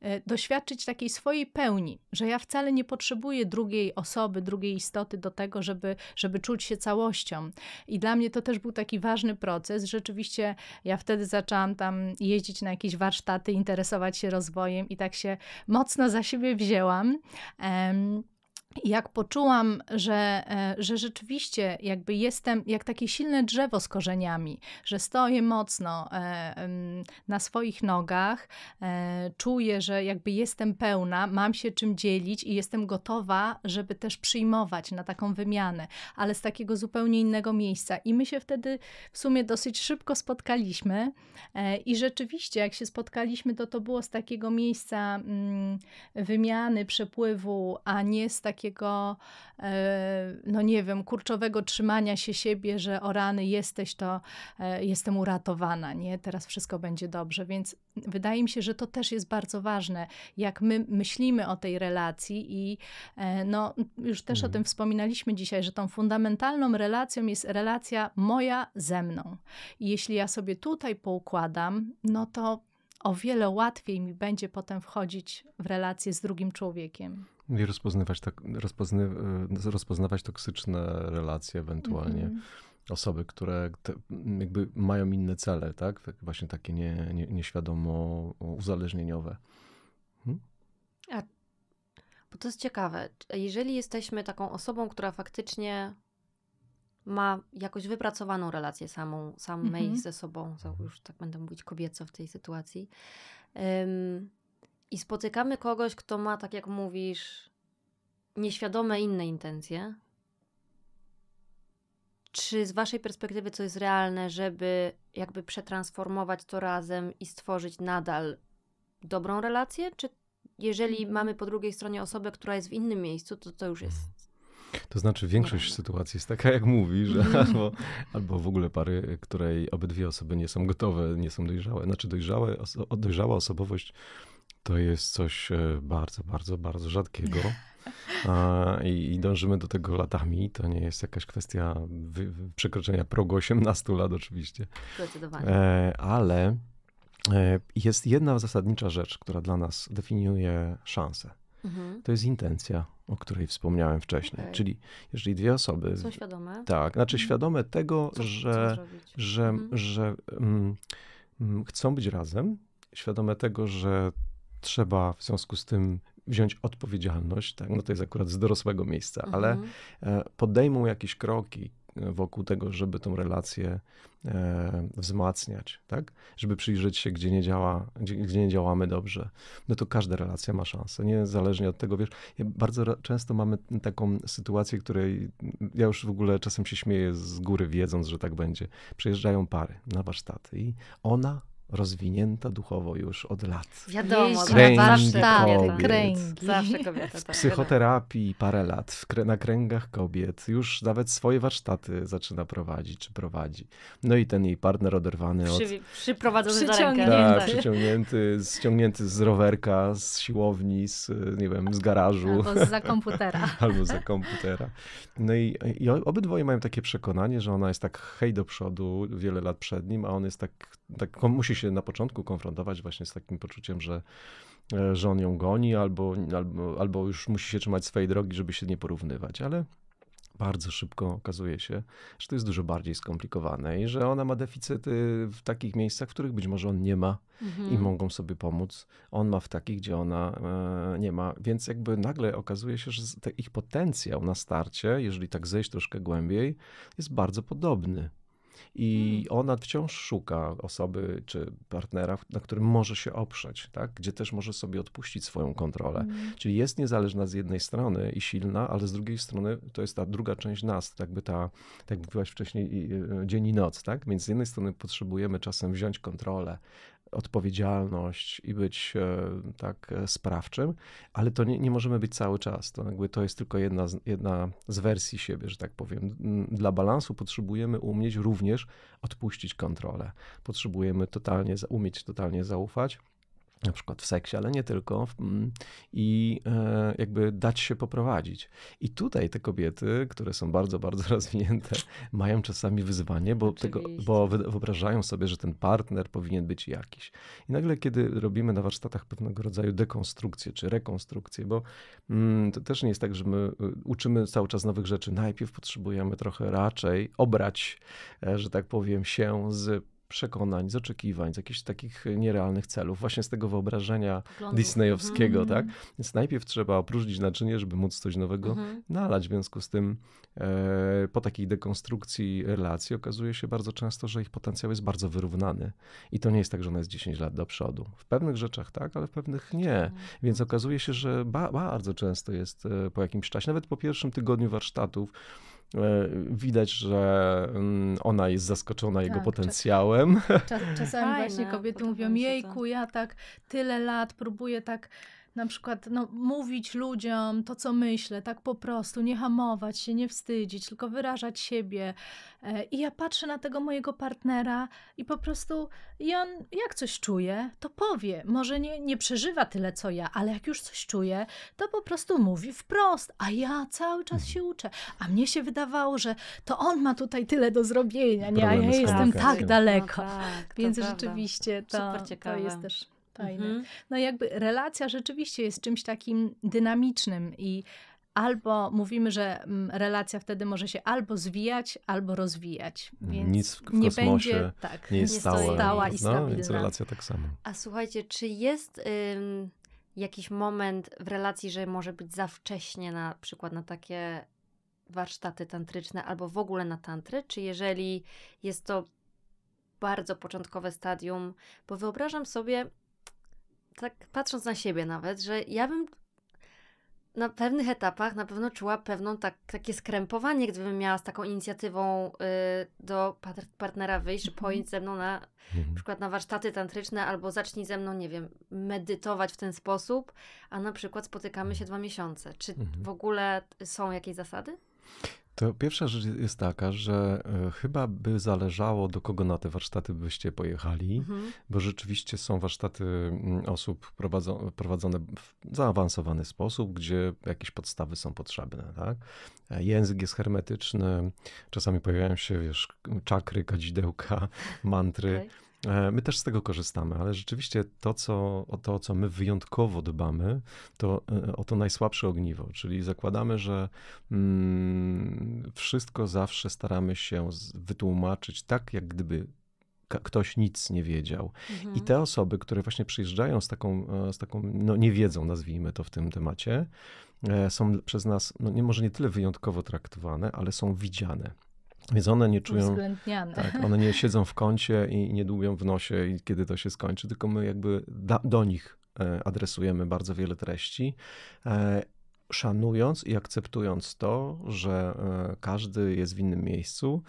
S3: e, doświadczyć takiej swojej pełni, że ja wcale nie potrzebuję drugiej osoby, drugiej istoty do tego, żeby, żeby czuć się całością. I dla mnie to też był taki ważny proces. Rzeczywiście ja wtedy zaczęłam tam jeździć na jakieś warsztaty, interesować się rozwojem i tak się mocno za siebie wzięłam. Um, jak poczułam, że, e, że rzeczywiście jakby jestem jak takie silne drzewo z korzeniami, że stoję mocno e, na swoich nogach, e, czuję, że jakby jestem pełna, mam się czym dzielić i jestem gotowa, żeby też przyjmować na taką wymianę, ale z takiego zupełnie innego miejsca. I my się wtedy w sumie dosyć szybko spotkaliśmy i rzeczywiście jak się spotkaliśmy, to to było z takiego miejsca mm, wymiany, przepływu, a nie z takiego takiego, e, no nie wiem, kurczowego trzymania się siebie, że o rany jesteś, to e, jestem uratowana, nie? Teraz wszystko będzie dobrze. Więc wydaje mi się, że to też jest bardzo ważne, jak my myślimy o tej relacji i e, no już też mhm. o tym wspominaliśmy dzisiaj, że tą fundamentalną relacją jest relacja moja ze mną. I jeśli ja sobie tutaj poukładam, no to o wiele łatwiej mi będzie potem wchodzić w relacje z drugim człowiekiem.
S2: I rozpoznawać, tak, rozpozny, e, rozpoznawać toksyczne relacje ewentualnie. Mm -hmm. Osoby, które te, jakby mają inne cele, tak? tak? Właśnie takie nie, nie, nieświadomo uzależnieniowe.
S1: Hmm? A, bo to jest ciekawe. Jeżeli jesteśmy taką osobą, która faktycznie ma jakoś wypracowaną relację samą, samej mm -hmm. ze sobą, już tak będę mówić kobieco w tej sytuacji, um, i spotykamy kogoś, kto ma, tak jak mówisz, nieświadome inne intencje. Czy z Waszej perspektywy co jest realne, żeby jakby przetransformować to razem i stworzyć nadal dobrą relację? Czy jeżeli mhm. mamy po drugiej stronie osobę, która jest w innym miejscu, to to już mhm. jest
S2: to znaczy, większość sytuacji jest taka, jak mówisz, mhm. albo, albo w ogóle pary, której obydwie osoby nie są gotowe, nie są dojrzałe. Znaczy, dojrzałe, oso, dojrzała osobowość to jest coś e, bardzo, bardzo, bardzo rzadkiego. I, dążymy do tego latami. To nie jest jakaś kwestia przekroczenia progu 18 lat, oczywiście. Zdecydowanie. E, ale e, jest jedna zasadnicza rzecz, która dla nas definiuje szansę. Mhm. To jest intencja, o której wspomniałem wcześniej. Okay. Czyli jeżeli dwie osoby. Są świadome. Tak, znaczy mhm. świadome tego, co, że, co że, mhm. że mm, mm, chcą być razem, świadome tego, że trzeba w związku z tym wziąć odpowiedzialność, tak? no to jest akurat z dorosłego miejsca, mhm. ale e, podejmą jakieś kroki e, wokół tego, żeby tą relację e, wzmacniać, tak? Żeby przyjrzeć się, gdzie nie, działa, gdzie, gdzie nie działamy dobrze. No to każda relacja ma szansę, niezależnie od tego, wiesz, ja bardzo często mamy taką sytuację, której ja już w ogóle czasem się śmieję z góry, wiedząc, że tak będzie. Przyjeżdżają pary na warsztaty i ona rozwinięta duchowo już od lat.
S1: Wiadomo, kręgi zawsze tak. kobiet, kręgi. Zawsze kobieta, W tak
S2: psychoterapii parę lat, w, na kręgach kobiet, już nawet swoje warsztaty zaczyna prowadzić, czy prowadzi. No i ten jej partner oderwany Przy, od...
S1: Przyprowadzony za rękę. Tak, tak,
S2: przyciągnięty, ściągnięty z rowerka, z siłowni, z, nie wiem, z garażu. Albo za
S1: komputera.
S2: Albo za komputera. No i, i obydwoje mają takie przekonanie, że ona jest tak hej do przodu, wiele lat przed nim, a on jest tak, tak musi się się na początku konfrontować właśnie z takim poczuciem, że, e, że on ją goni albo, albo, albo już musi się trzymać swojej drogi, żeby się nie porównywać, ale bardzo szybko okazuje się, że to jest dużo bardziej skomplikowane i że ona ma deficyty w takich miejscach, w których być może on nie ma mhm. i mogą sobie pomóc. On ma w takich, gdzie ona e, nie ma. Więc jakby nagle okazuje się, że ich potencjał na starcie, jeżeli tak zejść troszkę głębiej, jest bardzo podobny. I hmm. ona wciąż szuka osoby czy partnera, na którym może się oprzeć, tak? gdzie też może sobie odpuścić swoją kontrolę. Hmm. Czyli jest niezależna z jednej strony i silna, ale z drugiej strony to jest ta druga część nas, tak by ta, tak jak mówiłaś wcześniej, e, dzień i noc. Tak? Więc z jednej strony potrzebujemy czasem wziąć kontrolę, odpowiedzialność i być e, tak e, sprawczym, ale to nie, nie możemy być cały czas. To, jakby to jest tylko jedna z, jedna z wersji siebie, że tak powiem. Mm, dla balansu potrzebujemy umieć również odpuścić kontrolę. Potrzebujemy totalnie, umieć totalnie zaufać na przykład w seksie, ale nie tylko, mm, i e, jakby dać się poprowadzić. I tutaj te kobiety, które są bardzo, bardzo rozwinięte, mają czasami wyzwanie, bo, tego, bo wyobrażają sobie, że ten partner powinien być jakiś. I nagle, kiedy robimy na warsztatach pewnego rodzaju dekonstrukcję czy rekonstrukcję, bo mm, to też nie jest tak, że my y, uczymy cały czas nowych rzeczy. Najpierw potrzebujemy trochę raczej obrać, e, że tak powiem, się z przekonań, z oczekiwań, z jakichś takich nierealnych celów, właśnie z tego wyobrażenia disneyowskiego, mhm. tak? Więc najpierw trzeba opróżnić naczynie, żeby móc coś nowego mhm. nalać. W związku z tym e, po takiej dekonstrukcji relacji okazuje się bardzo często, że ich potencjał jest bardzo wyrównany. I to nie jest tak, że ona jest 10 lat do przodu. W pewnych rzeczach tak, ale w pewnych nie. Więc okazuje się, że ba bardzo często jest e, po jakimś czasie, nawet po pierwszym tygodniu warsztatów, E, widać, że mm, ona jest zaskoczona jego tak, potencjałem. Czas,
S3: czasami Fajne, właśnie kobiety mówią, jejku, ja tak tyle lat próbuję tak na przykład no, mówić ludziom to, co myślę, tak po prostu, nie hamować się, nie wstydzić, tylko wyrażać siebie. E, I ja patrzę na tego mojego partnera i po prostu, i on jak coś czuje, to powie. Może nie, nie przeżywa tyle, co ja, ale jak już coś czuje, to po prostu mówi wprost, a ja cały czas się uczę. A mnie się wydawało, że to on ma tutaj tyle do zrobienia, nie? A ja jestem tak no daleko. No, tak, Więc rzeczywiście to, to jest też Fajne. Mhm. No jakby relacja rzeczywiście jest czymś takim dynamicznym i albo mówimy, że mm, relacja wtedy może się albo zwijać, albo rozwijać. Mhm. Więc Nic
S2: w nie będzie, tak, nie jest nie stała i no, Więc relacja tak samo.
S1: A słuchajcie, czy jest ym, jakiś moment w relacji, że może być za wcześnie na przykład na takie warsztaty tantryczne albo w ogóle na tantry? Czy jeżeli jest to bardzo początkowe stadium, bo wyobrażam sobie, tak patrząc na siebie nawet, że ja bym na pewnych etapach na pewno czuła pewną tak, takie skrępowanie, gdybym miała z taką inicjatywą y, do partnera wyjść, że ze mną na, mhm. na przykład na warsztaty tantryczne albo zacznij ze mną, nie wiem, medytować w ten sposób, a na przykład spotykamy mhm. się dwa miesiące. Czy mhm. w ogóle są jakieś zasady?
S2: To pierwsza rzecz jest taka, że e, chyba by zależało, do kogo na te warsztaty byście pojechali, mhm. bo rzeczywiście są warsztaty mm, osób prowadzone, prowadzone w zaawansowany sposób, gdzie jakieś podstawy są potrzebne. Tak? E, język jest hermetyczny, czasami pojawiają się wiesz, czakry, kadzidełka, mantry. Okay. E, my też z tego korzystamy, ale rzeczywiście to, co, o to, co my wyjątkowo dbamy, to e, o to najsłabsze ogniwo, czyli zakładamy, że mm, wszystko zawsze staramy się wytłumaczyć tak, jak gdyby ktoś nic nie wiedział. Mhm. I te osoby, które właśnie przyjeżdżają z taką, e, z taką no, wiedzą nazwijmy to w tym temacie, są przez nas no, nie, może nie tyle wyjątkowo traktowane, ale są widziane. Więc one nie czują. Tak, one nie siedzą w kącie i nie dłubią w nosie, i kiedy to się skończy, tylko my jakby da, do nich e, adresujemy bardzo wiele treści. E, szanując i akceptując to, że e, każdy jest w innym miejscu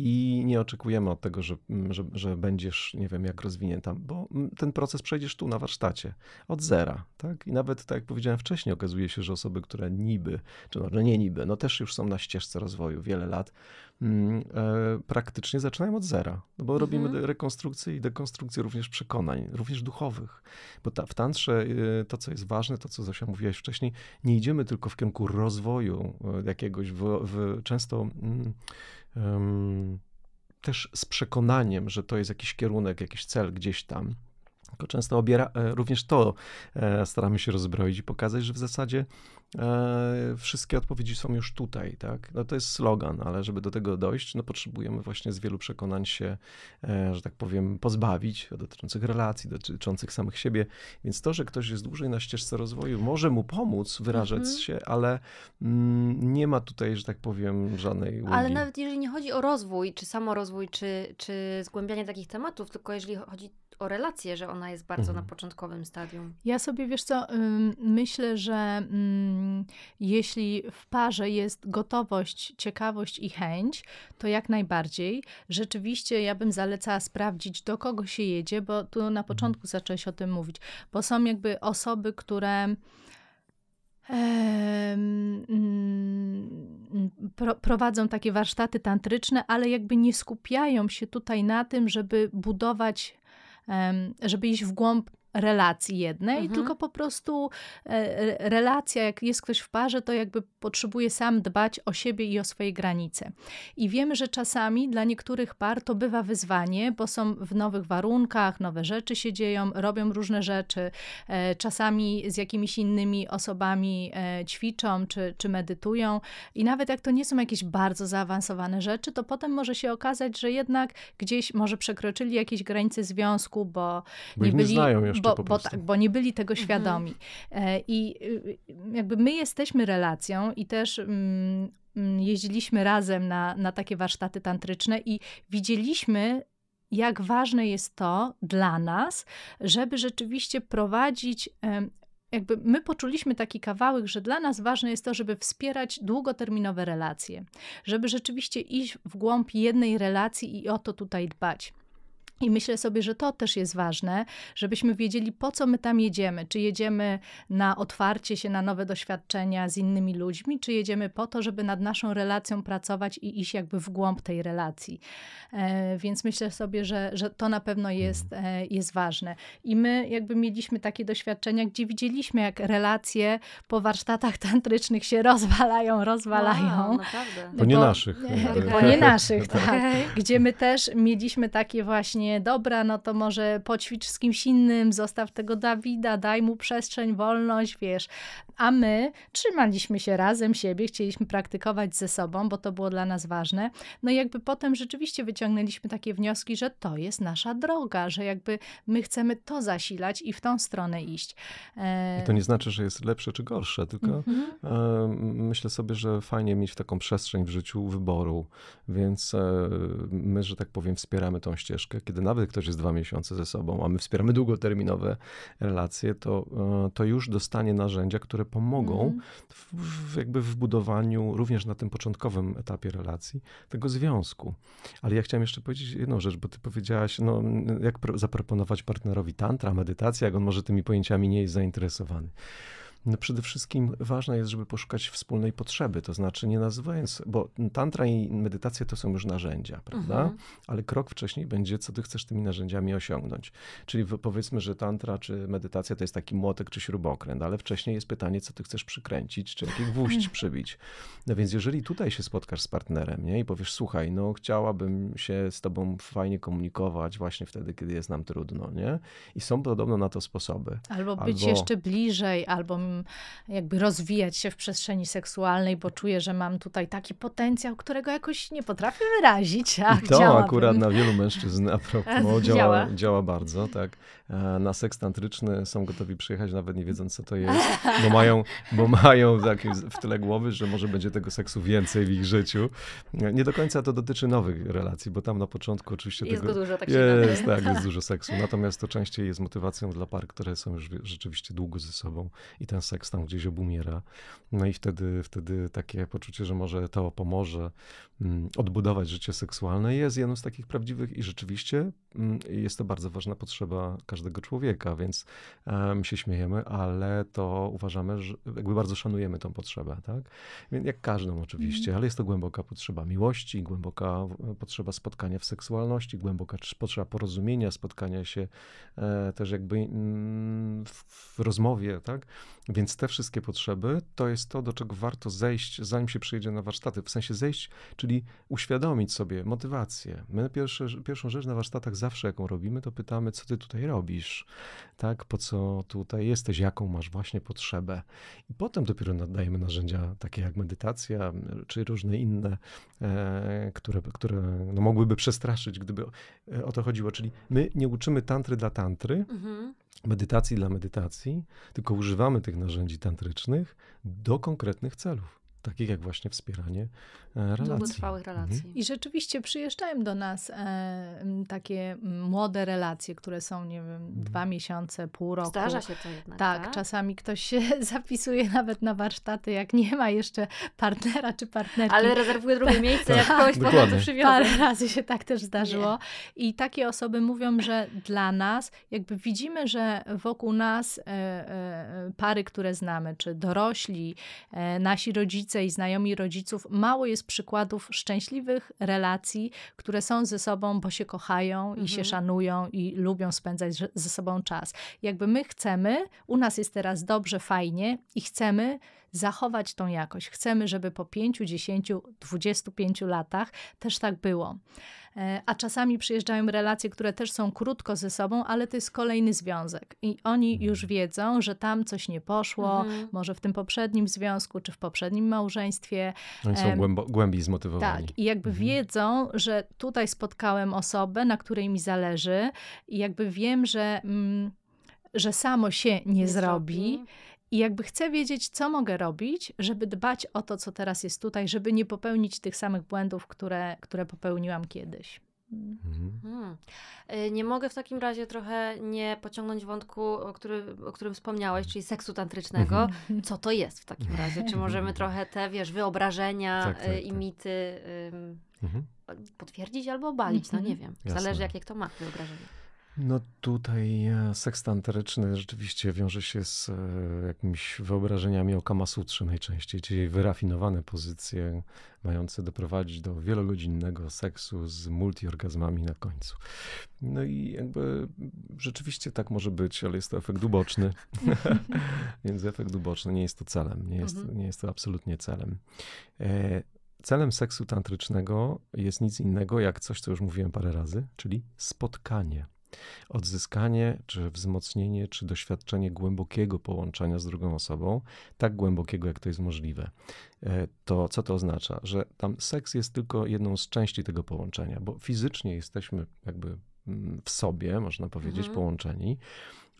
S2: i nie oczekujemy od tego, że, mm, że, że, będziesz, nie wiem, jak rozwinięta, bo mm, ten proces przejdziesz tu na warsztacie od zera, tak? I nawet, tak jak powiedziałem wcześniej, okazuje się, że osoby, które niby, czy no, nie niby, no też już są na ścieżce rozwoju wiele lat, mm, e, praktycznie zaczynają od zera, no bo mhm. robimy rekonstrukcję i dekonstrukcję również przekonań, również duchowych, bo ta, w tantrze y, to, co jest ważne, to, co Zosia mówiłaś wcześniej, nie idziemy tylko w kierunku rozwoju e, jakiegoś, w, w często mm, um, też z przekonaniem, że to jest jakiś kierunek, jakiś cel gdzieś tam. Tylko często obiera, e, również to e, staramy się rozbroić i pokazać, że w zasadzie E, wszystkie odpowiedzi są już tutaj, tak? No to jest slogan, ale żeby do tego dojść, no potrzebujemy właśnie z wielu przekonań się, e, że tak powiem, pozbawić dotyczących relacji, dotyczących samych siebie. Więc to, że ktoś jest dłużej na ścieżce rozwoju, może mu pomóc wyrażać mhm. się, ale mm, nie ma tutaj, że tak powiem, żadnej ulgi. Ale nawet
S1: jeżeli nie chodzi o rozwój, czy samorozwój, czy, czy zgłębianie takich tematów, tylko jeżeli chodzi o relację, że ona jest bardzo mhm. na początkowym stadium.
S3: Ja sobie, wiesz co, myślę, że jeśli w parze jest gotowość, ciekawość i chęć, to jak najbardziej. Rzeczywiście ja bym zalecała sprawdzić, do kogo się jedzie, bo tu na mhm. początku mhm. zacząłeś o tym mówić, bo są jakby osoby, które mm, prowadzą takie warsztaty tantryczne, ale jakby nie skupiają się tutaj na tym, żeby budować żeby iść w głąb relacji jednej, mhm. tylko po prostu e, relacja, jak jest ktoś w parze, to jakby potrzebuje sam dbać o siebie i o swoje granice. I wiemy, że czasami dla niektórych par to bywa wyzwanie, bo są w nowych warunkach, nowe rzeczy się dzieją, robią różne rzeczy, e, czasami z jakimiś innymi osobami e, ćwiczą czy, czy medytują. I nawet jak to nie są jakieś bardzo zaawansowane rzeczy, to potem może się okazać, że jednak gdzieś może przekroczyli jakieś granice związku, bo, bo nie byli, nie znają jeszcze bo, po Bo, tak, bo nie byli tego mhm. świadomi. Mhm. I y, jakby my jesteśmy relacją i też mm, mm, jeździliśmy razem na, na takie warsztaty tantryczne i widzieliśmy jak ważne jest to dla nas, żeby rzeczywiście prowadzić. E, jakby my poczuliśmy taki kawałek, że dla nas ważne jest to, żeby wspierać długoterminowe relacje, żeby rzeczywiście iść w głąb jednej relacji i o to tutaj dbać. I myślę sobie, że to też jest ważne, żebyśmy wiedzieli, po co my tam jedziemy. Czy jedziemy na otwarcie się na nowe doświadczenia z innymi ludźmi, czy jedziemy po to, żeby nad naszą relacją pracować i iść jakby w głąb tej relacji. E, więc myślę sobie, że, że to na pewno jest, e, jest ważne. I my jakby mieliśmy takie doświadczenia, gdzie widzieliśmy, jak relacje po warsztatach tantrycznych się rozwalają, rozwalają. Wow,
S1: naprawdę. Bo, e, bo nie tak. naszych. Bo nie naszych, tak.
S3: Gdzie my też mieliśmy takie właśnie nie, dobra, no to może poćwicz z kimś innym, zostaw tego Dawida, daj mu przestrzeń, wolność, wiesz, a my trzymaliśmy się razem siebie, chcieliśmy praktykować ze sobą, bo to było dla nas ważne. No i jakby potem rzeczywiście wyciągnęliśmy takie wnioski, że to jest nasza droga, że jakby my chcemy to zasilać i w tą stronę iść. E, I to nie
S2: znaczy, że jest lepsze czy gorsze, tylko mm-hmm. myślę sobie, że fajnie mieć taką przestrzeń w życiu wyboru, więc e, my, że tak powiem, wspieramy tą ścieżkę. Kiedy nawet ktoś jest dwa miesiące ze sobą, a my wspieramy długoterminowe relacje, to, to już dostanie narzędzia, które pomogą mhm. w, w, jakby w budowaniu również na tym początkowym etapie relacji tego związku. Ale ja chciałem jeszcze powiedzieć jedną rzecz, bo ty powiedziałaś, no, jak zaproponować partnerowi tantra, medytację, jak on może tymi pojęciami nie jest zainteresowany. No przede wszystkim ważne jest, żeby poszukać wspólnej potrzeby, to znaczy nie nazywając, bo tantra i medytacja to są już narzędzia, prawda? Mhm. Ale krok wcześniej będzie, co ty chcesz tymi narzędziami osiągnąć. Czyli powiedzmy, że tantra czy medytacja to jest taki młotek czy śrubokręt, ale wcześniej jest pytanie, co ty chcesz przykręcić, czy jaki gwóźdź przybić. No więc jeżeli tutaj się spotkasz z partnerem nie? i powiesz, słuchaj, no chciałabym się z tobą fajnie komunikować właśnie wtedy, kiedy jest nam trudno, nie? I są podobno na to sposoby. Albo być albo... jeszcze
S3: bliżej, albo jakby rozwijać się w przestrzeni seksualnej, bo czuję, że mam tutaj taki potencjał, którego jakoś nie potrafię wyrazić. A I to chciałabym. akurat
S2: na wielu mężczyzn a propos działa, działa bardzo, tak. E, na seks tantryczny, są gotowi przyjechać, nawet nie wiedząc, co to jest, bo mają, bo mają takie w tyle głowy, że może będzie tego seksu więcej w ich życiu. E, nie do końca to dotyczy nowych relacji, bo tam na początku oczywiście jest tego... dużo, tak się Jest, tak, jest dużo seksu. Natomiast to częściej jest motywacją dla par, które są już rzeczywiście długo ze sobą i ten seks tam gdzieś obumiera. No i wtedy, wtedy takie poczucie, że może to pomoże, Mm, odbudować życie seksualne jest jedną z takich prawdziwych i rzeczywiście mm, jest to bardzo ważna potrzeba każdego człowieka, więc my się śmiejemy, ale to uważamy, że jakby bardzo szanujemy tą potrzebę, tak? Jak każdą oczywiście, mhm. ale jest to głęboka potrzeba miłości, głęboka potrzeba spotkania w seksualności, głęboka potrzeba porozumienia, spotkania się e, też jakby mm, w rozmowie, tak? Więc te wszystkie potrzeby to jest to, do czego warto zejść, zanim się przyjedzie na warsztaty, w sensie zejść, czy czyli uświadomić sobie motywację. My pierwsze, pierwszą rzecz na warsztatach zawsze, jaką robimy, to pytamy, co ty tutaj robisz, tak, po co tutaj jesteś, jaką masz właśnie potrzebę. I potem dopiero nadajemy narzędzia takie jak medytacja, czy różne inne, e, które, które no, mogłyby przestraszyć, gdyby o to chodziło. Czyli my nie uczymy tantry dla tantry, mhm medytacji dla medytacji, tylko używamy tych narzędzi tantrycznych do konkretnych celów takich jak właśnie wspieranie e, relacji. Długotrwałych relacji. Mhm.
S3: I rzeczywiście przyjeżdżają do nas e, takie młode relacje, które są, nie wiem, mhm. dwa miesiące, pół roku. Zdarza się to jednak. Tak, tak, czasami ktoś się zapisuje nawet na warsztaty, jak nie ma jeszcze partnera czy partnerki. Ale rezerwuje drugie tak. miejsce, jak tak. kogoś po to przywiozę. Parę razy się tak też zdarzyło. Nie. I takie osoby mówią, że dla nas, jakby widzimy, że wokół nas e, e, e pary, które znamy, czy dorośli, e, nasi rodzice, rodzice i znajomi rodziców, mało jest przykładów szczęśliwych relacji, które są ze sobą, bo się kochają i mhm. się szanują i lubią spędzać ze sobą czas. Jakby my chcemy, u nas jest teraz dobrze, fajnie i chcemy zachować tą jakość. Chcemy, żeby po 5, 10, 25 latach też tak było. E, a czasami przyjeżdżają relacje, które też są krótko ze sobą, ale to jest kolejny związek i oni mhm. już wiedzą, że tam coś nie poszło, mhm. może w tym poprzednim związku, czy w poprzednim małżeństwie. Oni są
S2: głębo, głębiej zmotywowani.
S3: Tak, i jakby mhm. wiedzą, że tutaj spotkałem osobę, na której mi zależy i jakby wiem, że, mm, że samo się nie, nie zrobi. zrobi i jakby chcę wiedzieć, co mogę robić, żeby dbać o to, co teraz jest tutaj, żeby nie popełnić tych samych błędów, które, które popełniłam kiedyś.
S1: Mhm. Hmm. Y, nie mogę w takim razie trochę nie pociągnąć wątku, o, który, o którym wspomniałeś, czyli seksu tantrycznego. Mhm. Co to jest w takim razie? Czy możemy trochę te, wiesz, wyobrażenia tak, tak, y, tak. i mity um, mhm. potwierdzić albo obalić? No nie wiem. Jasne. Zależy, jakie kto ma wyobrażenia.
S2: No tutaj e, seks tantryczny rzeczywiście wiąże się z e, jakimiś wyobrażeniami o Kamasutrze najczęściej, czyli wyrafinowane pozycje mające doprowadzić do wielogodzinnego seksu z multiorgazmami na końcu. No i jakby rzeczywiście tak może być, ale jest to efekt uboczny. Więc efekt uboczny nie jest to celem, nie jest, mhm. nie jest to absolutnie celem. E, celem seksu tantrycznego jest nic innego jak coś, co już mówiłem parę razy, czyli spotkanie Odzyskanie, czy wzmocnienie, czy doświadczenie głębokiego połączenia z drugą osobą, tak głębokiego, jak to jest możliwe. E, to co to oznacza? Że tam seks jest tylko jedną z części tego połączenia, bo fizycznie jesteśmy jakby mm, w sobie, można powiedzieć, mhm. połączeni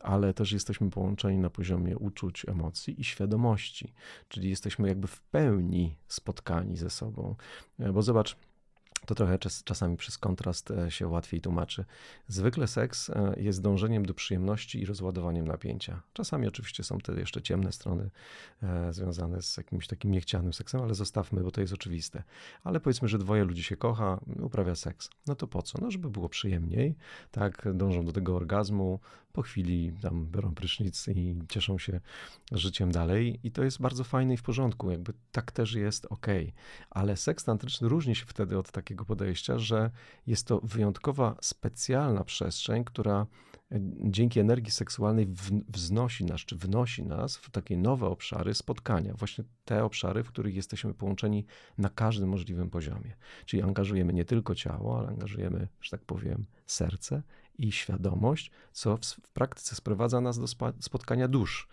S2: ale też jesteśmy połączeni na poziomie uczuć, emocji i świadomości, czyli jesteśmy jakby w pełni spotkani ze sobą. E, bo zobacz, to trochę czas, czasami przez kontrast e, się łatwiej tłumaczy. Zwykle seks e, jest dążeniem do przyjemności i rozładowaniem napięcia. Czasami oczywiście są te jeszcze ciemne strony e, związane z jakimś takim niechcianym seksem, ale zostawmy, bo to jest oczywiste. Ale powiedzmy, że dwoje ludzi się kocha, uprawia seks. No to po co? No, żeby było przyjemniej, tak? Dążą do tego orgazmu, po chwili tam biorą prysznic i cieszą się życiem dalej i to jest bardzo fajne i w porządku, jakby tak też jest ok. Ale seks tantryczny różni się wtedy od takiego podejścia, że jest to wyjątkowa, specjalna przestrzeń, która e, dzięki energii seksualnej wznosi nas, czy wnosi nas w takie nowe obszary spotkania, właśnie te obszary, w których jesteśmy połączeni na każdym możliwym poziomie. Czyli angażujemy nie tylko ciało, ale angażujemy, że tak powiem, serce i świadomość, co w, w praktyce sprowadza nas do spotkania dusz.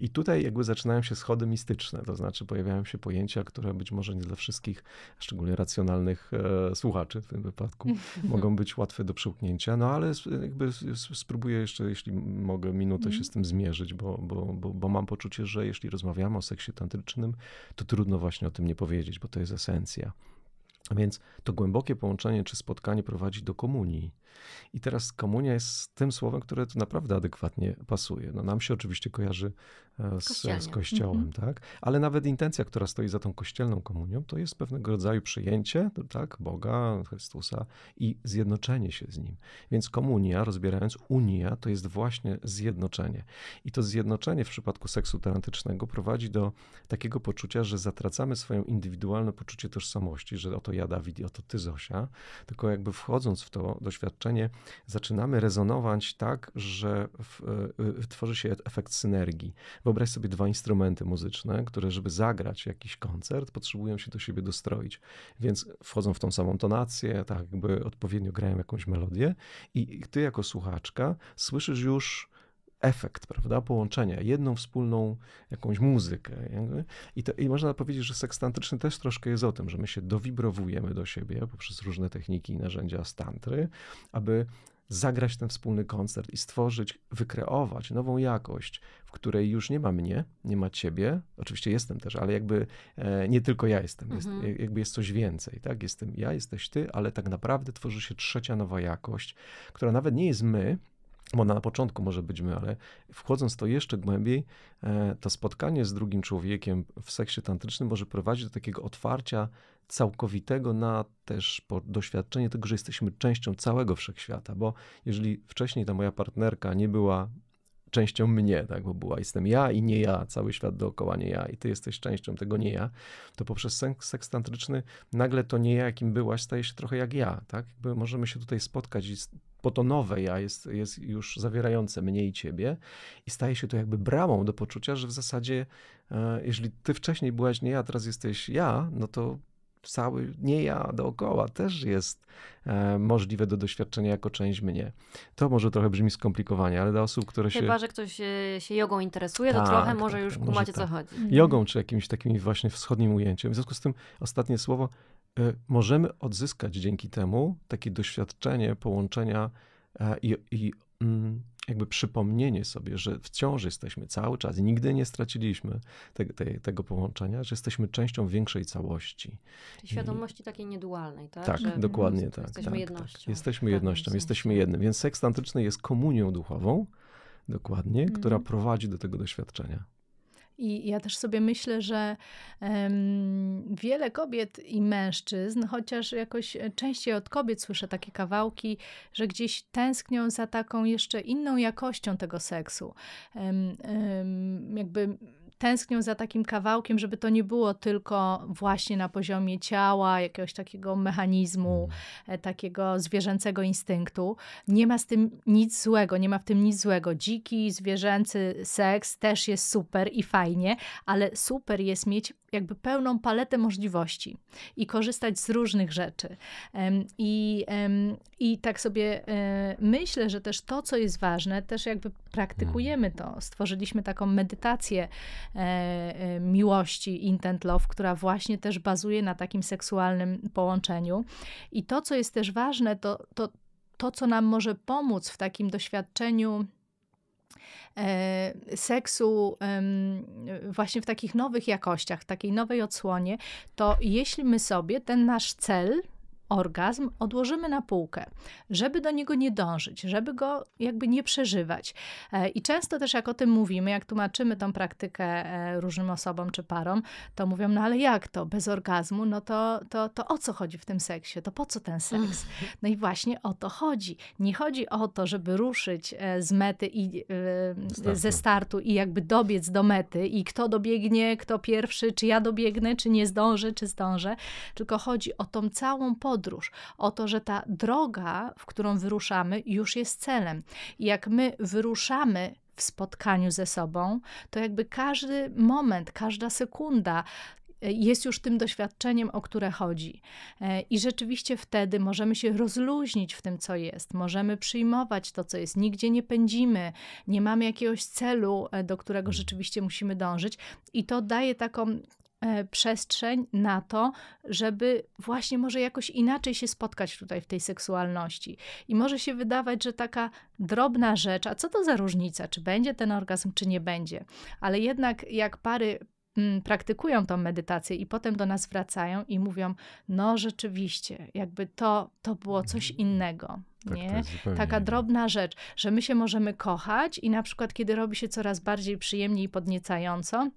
S2: I tutaj jakby zaczynają się schody mistyczne, to znaczy pojawiają się pojęcia, które być może nie dla wszystkich, szczególnie racjonalnych e, słuchaczy w tym wypadku, mogą być łatwe do przełknięcia, no ale jakby spróbuję jeszcze, jeśli mogę, minutę się mhm. z tym zmierzyć, bo, bo, bo, bo mam poczucie, że jeśli rozmawiamy o seksie tantrycznym, to trudno właśnie o tym nie powiedzieć, bo to jest esencja. Więc to głębokie połączenie czy spotkanie prowadzi do komunii. I teraz komunia jest tym słowem, które tu naprawdę adekwatnie pasuje. No, nam się oczywiście kojarzy e, z, z mhm. kościołem, tak? Ale nawet intencja, która stoi za tą kościelną komunią, to jest pewnego rodzaju przyjęcie tak, Boga, Chrystusa i zjednoczenie się z Nim. Więc komunia, rozbierając unia, to jest właśnie zjednoczenie. I to zjednoczenie w przypadku seksu tarantycznego prowadzi do takiego poczucia, że zatracamy swoją indywidualne poczucie tożsamości, że oto ja Dawid i oto ty Zosia, tylko jakby wchodząc w to doświadczenie, doświadczenie, zaczynamy rezonować tak, że w, w, y, y, tworzy się efekt synergii. Wyobraź sobie dwa instrumenty muzyczne, które, żeby zagrać jakiś koncert, potrzebują się do siebie dostroić. Więc wchodzą w tą samą tonację, tak jakby odpowiednio grają jakąś melodię, i ty jako słuchaczka słyszysz już efekt, prawda, połączenia, jedną wspólną jakąś muzykę. I, to, I można powiedzieć, że seks tantryczny też troszkę jest o tym, że my się dowibrowujemy do siebie poprzez różne techniki i narzędzia stantry, aby zagrać ten wspólny koncert i stworzyć, wykreować nową jakość, w której już nie ma mnie, nie ma ciebie, oczywiście jestem też, ale jakby e, nie tylko ja jestem, jest, mhm. jakby jest coś więcej, tak? Jestem ja, jesteś ty, ale tak naprawdę tworzy się trzecia nowa jakość, która nawet nie jest my, bo na początku może być my, ale wchodząc to jeszcze głębiej, e, to spotkanie z drugim człowiekiem w seksie tantrycznym może prowadzić do takiego otwarcia całkowitego na też doświadczenie tego, że jesteśmy częścią całego wszechświata, bo jeżeli wcześniej ta moja partnerka nie była częścią mnie, tak, bo była jestem ja i nie ja, cały świat dookoła nie ja i ty jesteś częścią tego nie ja, to poprzez seks, seks tantryczny nagle to nie ja, jakim byłaś, staje się trochę jak ja, tak, jakby możemy się tutaj spotkać i bo to nowe ja jest, jest już zawierające mnie i ciebie i staje się to jakby bramą do poczucia, że w zasadzie e, jeżeli ty wcześniej byłaś nie ja, teraz jesteś ja, no to cały nie ja dookoła też jest e, możliwe do doświadczenia jako część mnie. To może trochę brzmi skomplikowanie, ale dla osób, które Chyba, się... Chyba, że
S1: ktoś e, się jogą interesuje, tak, to trochę tak, może tak, już kumacie co tak. chodzi. Jogą
S2: czy jakimś takim właśnie wschodnim ujęciem. W związku z tym ostatnie słowo, Y, możemy odzyskać dzięki temu takie doświadczenie połączenia e, i, i mm, jakby przypomnienie sobie, że wciąż jesteśmy cały czas i nigdy nie straciliśmy te, te, tego połączenia, że jesteśmy częścią większej całości. Świadomości
S1: I... takiej niedualnej, tak? Tak, że dokładnie tak. Jesteśmy tak, jednością.
S2: Tak. Jesteśmy jednością, jesteśmy jednym. Więc seks tantryczny jest komunią duchową, dokładnie, mm. która mhm. prowadzi do tego doświadczenia.
S3: I ja też sobie myślę, że um, wiele kobiet i mężczyzn, chociaż jakoś e, częściej od kobiet słyszę takie kawałki, że gdzieś tęsknią za taką jeszcze inną jakością tego seksu. Um, um, jakby tęsknią za takim kawałkiem, żeby to nie było tylko właśnie na poziomie ciała, jakiegoś takiego mechanizmu, mhm. e, takiego zwierzęcego instynktu. Nie ma z tym nic złego, nie ma w tym nic złego. Dziki, zwierzęcy seks też jest super i fajnie, ale super jest mieć jakby pełną paletę możliwości i korzystać z różnych rzeczy. I, i tak sobie e, myślę, że też to, co jest ważne, też jakby praktykujemy mhm. to. Stworzyliśmy taką medytację E, e, miłości, intent love, która właśnie też bazuje na takim seksualnym połączeniu. I to, co jest też ważne, to, to, to co nam może pomóc w takim doświadczeniu e, seksu właśnie w takich nowych jakościach, takiej nowej odsłonie, to jeśli my sobie ten nasz cel, orgazm odłożymy na półkę, żeby do niego nie dążyć, żeby go jakby nie przeżywać. E, I często też jak o tym mówimy, jak tłumaczymy tą praktykę e, różnym osobom czy parom, to mówią, no ale jak to, bez orgazmu, no to, to, to o co chodzi w tym seksie, to po co ten seks? No i właśnie o to chodzi. Nie chodzi o to, żeby ruszyć e, z mety i startu. ze startu i jakby dobiec do mety i kto dobiegnie, kto pierwszy, czy ja dobiegnę, czy nie zdążę, czy zdążę, tylko chodzi o tą całą podróż, podróż, o to, że ta droga, w którą wyruszamy, już jest celem. I jak my wyruszamy w spotkaniu ze sobą, to jakby każdy moment, każda sekunda e, jest już tym doświadczeniem, o które chodzi. E, I rzeczywiście wtedy możemy się rozluźnić w tym, co jest, możemy przyjmować to, co jest, nigdzie nie pędzimy, nie mamy jakiegoś celu, e, do którego rzeczywiście musimy dążyć, i to daje taką E, przestrzeń na to, żeby właśnie może jakoś inaczej się spotkać tutaj w tej seksualności. I może się wydawać, że taka drobna rzecz, a co to za różnica, czy będzie ten orgazm, czy nie będzie. Ale jednak jak pary mm, praktykują tą medytację i potem do nas wracają i mówią, no rzeczywiście, jakby to, to było mhm. coś innego. Tak, nie? Taka drobna rzecz, że my się możemy kochać i na przykład kiedy robi się coraz bardziej przyjemnie i podniecająco,